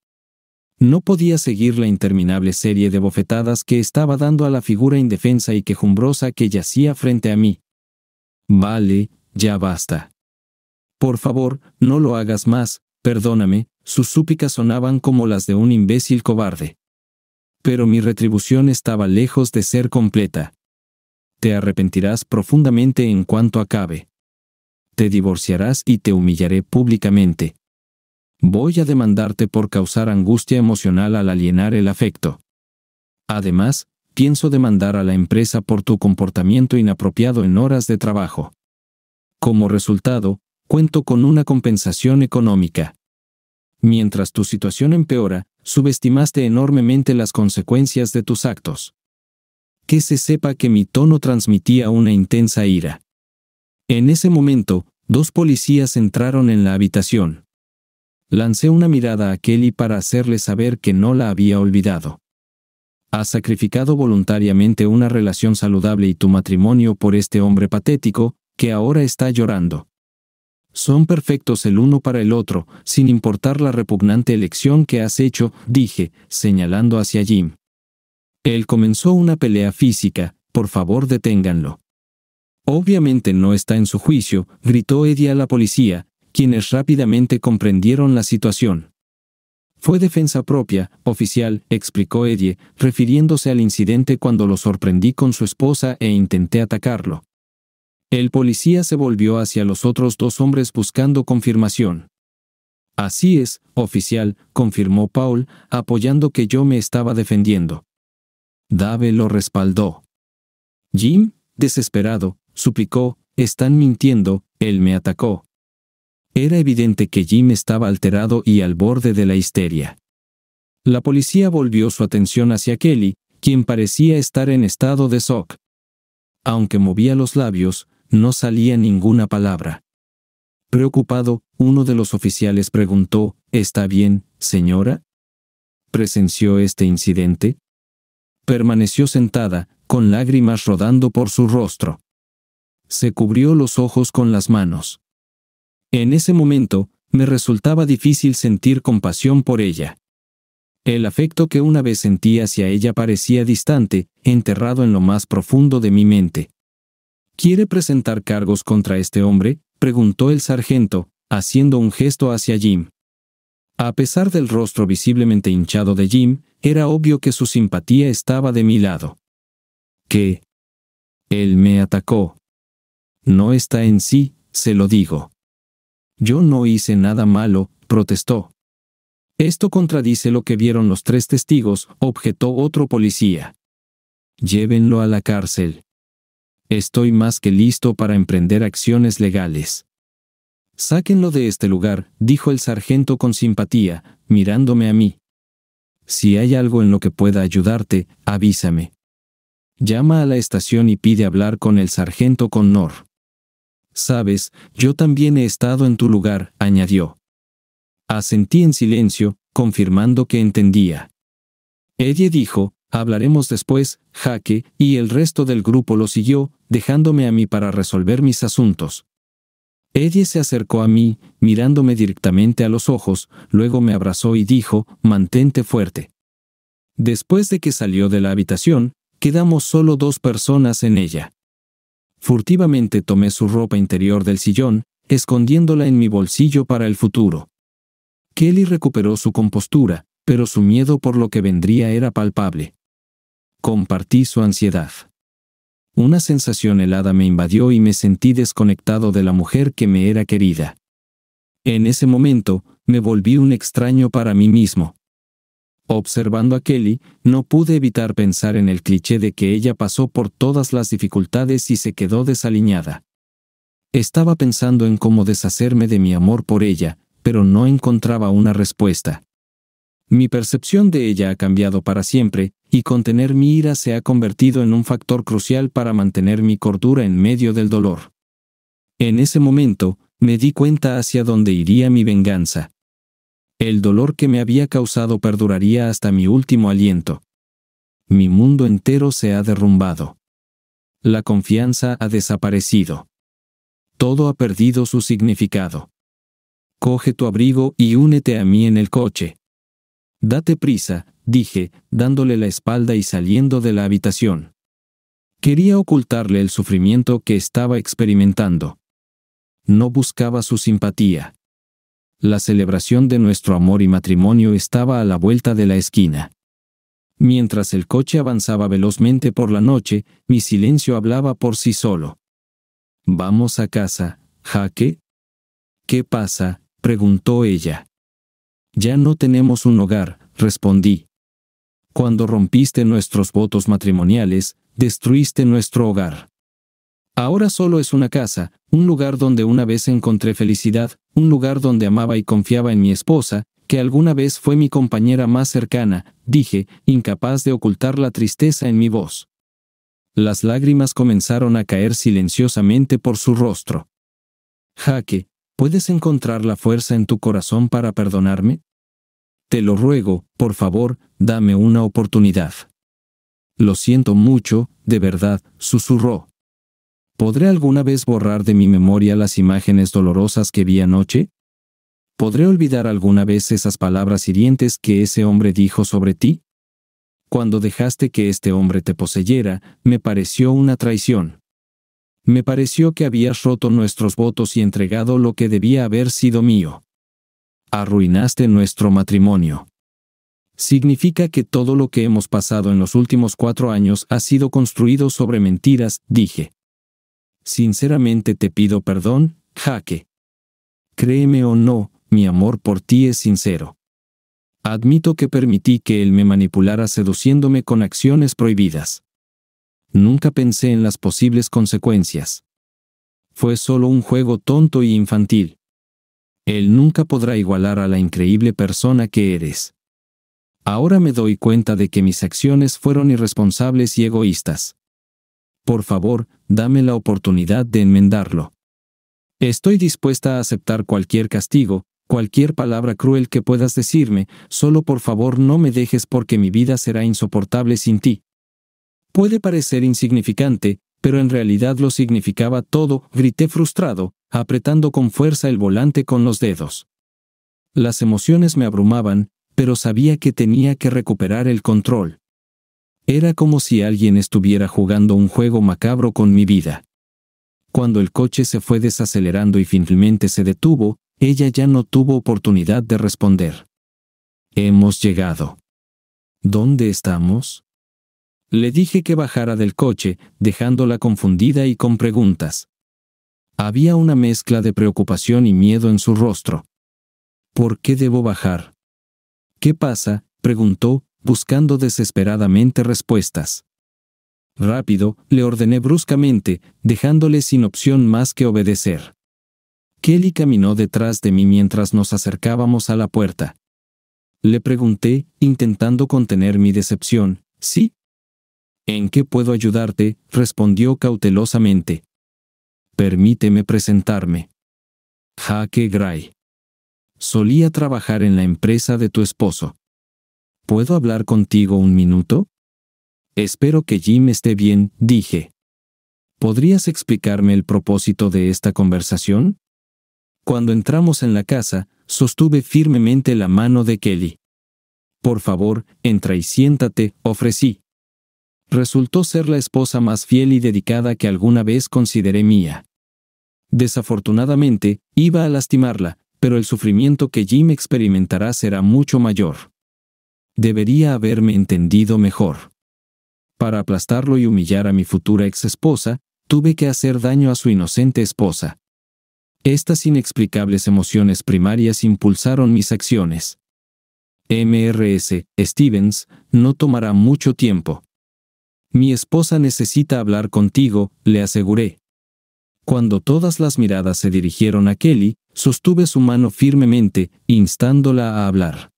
Speaker 1: No podía seguir la interminable serie de bofetadas que estaba dando a la figura indefensa y quejumbrosa que yacía frente a mí. Vale, ya basta. Por favor, no lo hagas más, perdóname, sus súplicas sonaban como las de un imbécil cobarde. Pero mi retribución estaba lejos de ser completa. Te arrepentirás profundamente en cuanto acabe. Te divorciarás y te humillaré públicamente voy a demandarte por causar angustia emocional al alienar el afecto. Además, pienso demandar a la empresa por tu comportamiento inapropiado en horas de trabajo. Como resultado, cuento con una compensación económica. Mientras tu situación empeora, subestimaste enormemente las consecuencias de tus actos. Que se sepa que mi tono transmitía una intensa ira. En ese momento, dos policías entraron en la habitación. Lancé una mirada a Kelly para hacerle saber que no la había olvidado. Has sacrificado voluntariamente una relación saludable y tu matrimonio por este hombre patético, que ahora está llorando. Son perfectos el uno para el otro, sin importar la repugnante elección que has hecho, dije, señalando hacia Jim. Él comenzó una pelea física, por favor deténganlo. Obviamente no está en su juicio, gritó Eddie a la policía, quienes rápidamente comprendieron la situación. Fue defensa propia, oficial, explicó Eddie, refiriéndose al incidente cuando lo sorprendí con su esposa e intenté atacarlo. El policía se volvió hacia los otros dos hombres buscando confirmación. Así es, oficial, confirmó Paul, apoyando que yo me estaba defendiendo. Dave lo respaldó. Jim, desesperado, suplicó, están mintiendo, él me atacó. Era evidente que Jim estaba alterado y al borde de la histeria. La policía volvió su atención hacia Kelly, quien parecía estar en estado de shock. Aunque movía los labios, no salía ninguna palabra. Preocupado, uno de los oficiales preguntó, ¿Está bien, señora? ¿Presenció este incidente? Permaneció sentada, con lágrimas rodando por su rostro. Se cubrió los ojos con las manos. En ese momento, me resultaba difícil sentir compasión por ella. El afecto que una vez sentí hacia ella parecía distante, enterrado en lo más profundo de mi mente. ¿Quiere presentar cargos contra este hombre? preguntó el sargento, haciendo un gesto hacia Jim. A pesar del rostro visiblemente hinchado de Jim, era obvio que su simpatía estaba de mi lado. ¿Qué? Él me atacó. No está en sí, se lo digo. Yo no hice nada malo, protestó. Esto contradice lo que vieron los tres testigos, objetó otro policía. Llévenlo a la cárcel. Estoy más que listo para emprender acciones legales. Sáquenlo de este lugar, dijo el sargento con simpatía, mirándome a mí. Si hay algo en lo que pueda ayudarte, avísame. Llama a la estación y pide hablar con el sargento Connor. Sabes, yo también he estado en tu lugar, añadió. Asentí en silencio, confirmando que entendía. Eddie dijo, hablaremos después, Jaque, y el resto del grupo lo siguió, dejándome a mí para resolver mis asuntos. Eddie se acercó a mí, mirándome directamente a los ojos, luego me abrazó y dijo, mantente fuerte. Después de que salió de la habitación, quedamos solo dos personas en ella. Furtivamente tomé su ropa interior del sillón, escondiéndola en mi bolsillo para el futuro. Kelly recuperó su compostura, pero su miedo por lo que vendría era palpable. Compartí su ansiedad. Una sensación helada me invadió y me sentí desconectado de la mujer que me era querida. En ese momento, me volví un extraño para mí mismo. Observando a Kelly, no pude evitar pensar en el cliché de que ella pasó por todas las dificultades y se quedó desaliñada. Estaba pensando en cómo deshacerme de mi amor por ella, pero no encontraba una respuesta. Mi percepción de ella ha cambiado para siempre, y contener mi ira se ha convertido en un factor crucial para mantener mi cordura en medio del dolor. En ese momento, me di cuenta hacia dónde iría mi venganza. El dolor que me había causado perduraría hasta mi último aliento. Mi mundo entero se ha derrumbado. La confianza ha desaparecido. Todo ha perdido su significado. Coge tu abrigo y únete a mí en el coche. Date prisa, dije, dándole la espalda y saliendo de la habitación. Quería ocultarle el sufrimiento que estaba experimentando. No buscaba su simpatía la celebración de nuestro amor y matrimonio estaba a la vuelta de la esquina. Mientras el coche avanzaba velozmente por la noche, mi silencio hablaba por sí solo. Vamos a casa, Jaque. ¿Qué pasa? preguntó ella. Ya no tenemos un hogar, respondí. Cuando rompiste nuestros votos matrimoniales, destruiste nuestro hogar. Ahora solo es una casa, un lugar donde una vez encontré felicidad, un lugar donde amaba y confiaba en mi esposa, que alguna vez fue mi compañera más cercana, dije, incapaz de ocultar la tristeza en mi voz. Las lágrimas comenzaron a caer silenciosamente por su rostro. Jaque, ¿puedes encontrar la fuerza en tu corazón para perdonarme? Te lo ruego, por favor, dame una oportunidad. Lo siento mucho, de verdad, susurró. ¿Podré alguna vez borrar de mi memoria las imágenes dolorosas que vi anoche? ¿Podré olvidar alguna vez esas palabras hirientes que ese hombre dijo sobre ti? Cuando dejaste que este hombre te poseyera, me pareció una traición. Me pareció que habías roto nuestros votos y entregado lo que debía haber sido mío. Arruinaste nuestro matrimonio. Significa que todo lo que hemos pasado en los últimos cuatro años ha sido construido sobre mentiras, dije. Sinceramente te pido perdón, Jaque. Créeme o no, mi amor por ti es sincero. Admito que permití que él me manipulara seduciéndome con acciones prohibidas. Nunca pensé en las posibles consecuencias. Fue solo un juego tonto y infantil. Él nunca podrá igualar a la increíble persona que eres. Ahora me doy cuenta de que mis acciones fueron irresponsables y egoístas por favor, dame la oportunidad de enmendarlo. Estoy dispuesta a aceptar cualquier castigo, cualquier palabra cruel que puedas decirme, solo por favor no me dejes porque mi vida será insoportable sin ti. Puede parecer insignificante, pero en realidad lo significaba todo, grité frustrado, apretando con fuerza el volante con los dedos. Las emociones me abrumaban, pero sabía que tenía que recuperar el control. Era como si alguien estuviera jugando un juego macabro con mi vida. Cuando el coche se fue desacelerando y finalmente se detuvo, ella ya no tuvo oportunidad de responder. Hemos llegado. ¿Dónde estamos? Le dije que bajara del coche, dejándola confundida y con preguntas. Había una mezcla de preocupación y miedo en su rostro. ¿Por qué debo bajar? ¿Qué pasa? preguntó, buscando desesperadamente respuestas. Rápido, le ordené bruscamente, dejándole sin opción más que obedecer. Kelly caminó detrás de mí mientras nos acercábamos a la puerta. Le pregunté, intentando contener mi decepción, ¿sí? ¿En qué puedo ayudarte? respondió cautelosamente. Permíteme presentarme. Jaque Gray. Solía trabajar en la empresa de tu esposo. ¿Puedo hablar contigo un minuto? Espero que Jim esté bien, dije. ¿Podrías explicarme el propósito de esta conversación? Cuando entramos en la casa, sostuve firmemente la mano de Kelly. Por favor, entra y siéntate, ofrecí. Resultó ser la esposa más fiel y dedicada que alguna vez consideré mía. Desafortunadamente, iba a lastimarla, pero el sufrimiento que Jim experimentará será mucho mayor. Debería haberme entendido mejor. Para aplastarlo y humillar a mi futura ex esposa, tuve que hacer daño a su inocente esposa. Estas inexplicables emociones primarias impulsaron mis acciones. MRS, Stevens, no tomará mucho tiempo. Mi esposa necesita hablar contigo, le aseguré. Cuando todas las miradas se dirigieron a Kelly, sostuve su mano firmemente, instándola a hablar.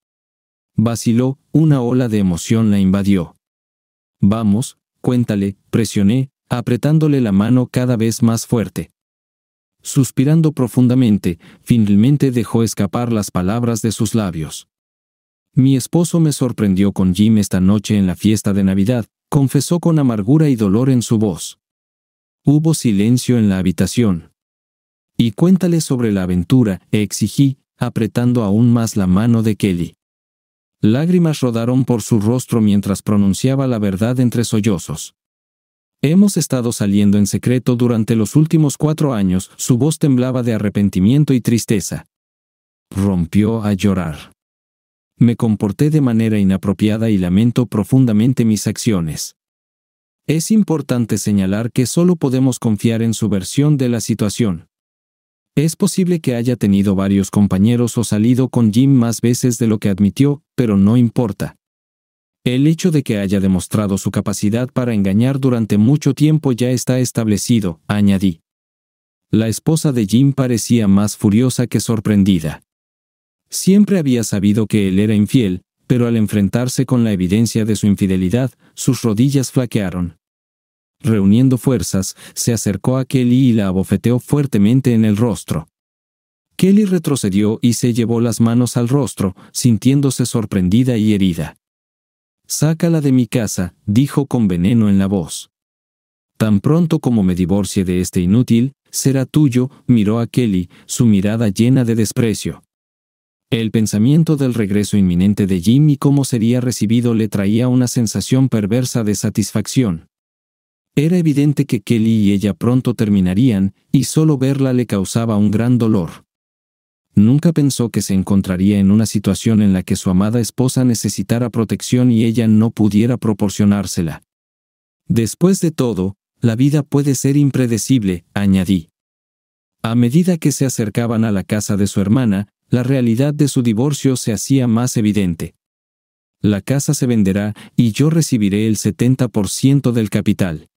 Speaker 1: Vaciló, una ola de emoción la invadió. Vamos, cuéntale, presioné, apretándole la mano cada vez más fuerte. Suspirando profundamente, finalmente dejó escapar las palabras de sus labios. Mi esposo me sorprendió con Jim esta noche en la fiesta de Navidad, confesó con amargura y dolor en su voz. Hubo silencio en la habitación. Y cuéntale sobre la aventura, exigí, apretando aún más la mano de Kelly. Lágrimas rodaron por su rostro mientras pronunciaba la verdad entre sollozos. Hemos estado saliendo en secreto durante los últimos cuatro años, su voz temblaba de arrepentimiento y tristeza. Rompió a llorar. Me comporté de manera inapropiada y lamento profundamente mis acciones. Es importante señalar que solo podemos confiar en su versión de la situación. Es posible que haya tenido varios compañeros o salido con Jim más veces de lo que admitió, pero no importa. El hecho de que haya demostrado su capacidad para engañar durante mucho tiempo ya está establecido, añadí. La esposa de Jim parecía más furiosa que sorprendida. Siempre había sabido que él era infiel, pero al enfrentarse con la evidencia de su infidelidad, sus rodillas flaquearon reuniendo fuerzas, se acercó a Kelly y la abofeteó fuertemente en el rostro. Kelly retrocedió y se llevó las manos al rostro, sintiéndose sorprendida y herida. Sácala de mi casa, dijo con veneno en la voz. Tan pronto como me divorcie de este inútil, será tuyo, miró a Kelly, su mirada llena de desprecio. El pensamiento del regreso inminente de Jim y cómo sería recibido le traía una sensación perversa de satisfacción. Era evidente que Kelly y ella pronto terminarían, y solo verla le causaba un gran dolor. Nunca pensó que se encontraría en una situación en la que su amada esposa necesitara protección y ella no pudiera proporcionársela. Después de todo, la vida puede ser impredecible, añadí. A medida que se acercaban a la casa de su hermana, la realidad de su divorcio se hacía más evidente. La casa se venderá y yo recibiré el 70% del capital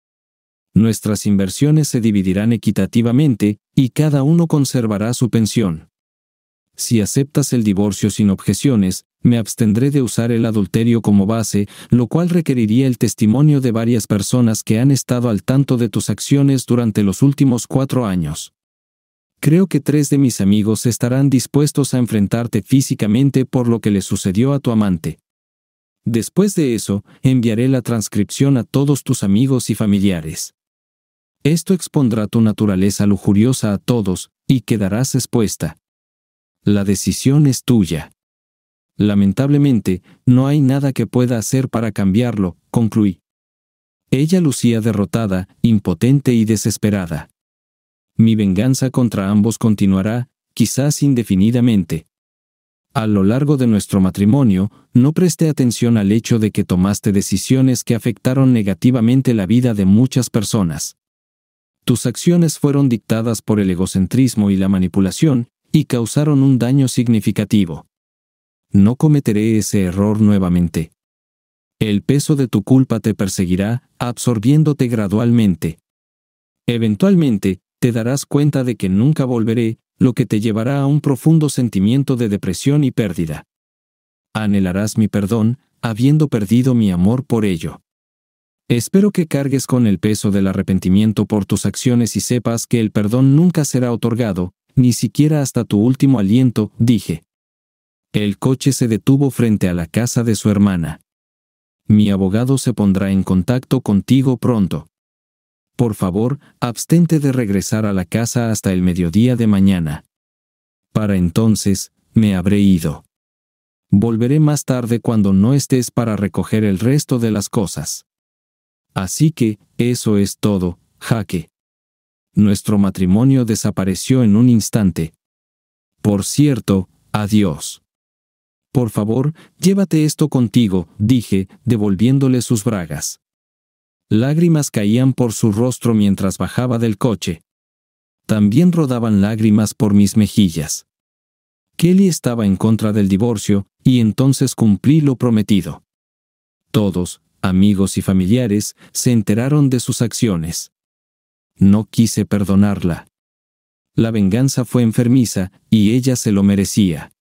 Speaker 1: nuestras inversiones se dividirán equitativamente, y cada uno conservará su pensión. Si aceptas el divorcio sin objeciones, me abstendré de usar el adulterio como base, lo cual requeriría el testimonio de varias personas que han estado al tanto de tus acciones durante los últimos cuatro años. Creo que tres de mis amigos estarán dispuestos a enfrentarte físicamente por lo que le sucedió a tu amante. Después de eso, enviaré la transcripción a todos tus amigos y familiares. Esto expondrá tu naturaleza lujuriosa a todos, y quedarás expuesta. La decisión es tuya. Lamentablemente, no hay nada que pueda hacer para cambiarlo, concluí. Ella lucía derrotada, impotente y desesperada. Mi venganza contra ambos continuará, quizás indefinidamente. A lo largo de nuestro matrimonio, no presté atención al hecho de que tomaste decisiones que afectaron negativamente la vida de muchas personas. Tus acciones fueron dictadas por el egocentrismo y la manipulación, y causaron un daño significativo. No cometeré ese error nuevamente. El peso de tu culpa te perseguirá, absorbiéndote gradualmente. Eventualmente, te darás cuenta de que nunca volveré, lo que te llevará a un profundo sentimiento de depresión y pérdida. Anhelarás mi perdón, habiendo perdido mi amor por ello. Espero que cargues con el peso del arrepentimiento por tus acciones y sepas que el perdón nunca será otorgado, ni siquiera hasta tu último aliento, dije. El coche se detuvo frente a la casa de su hermana. Mi abogado se pondrá en contacto contigo pronto. Por favor, abstente de regresar a la casa hasta el mediodía de mañana. Para entonces, me habré ido. Volveré más tarde cuando no estés para recoger el resto de las cosas. Así que, eso es todo, jaque. Nuestro matrimonio desapareció en un instante. Por cierto, adiós. Por favor, llévate esto contigo, dije, devolviéndole sus bragas. Lágrimas caían por su rostro mientras bajaba del coche. También rodaban lágrimas por mis mejillas. Kelly estaba en contra del divorcio, y entonces cumplí lo prometido. Todos, amigos y familiares se enteraron de sus acciones. No quise perdonarla. La venganza fue enfermiza, y ella se lo merecía.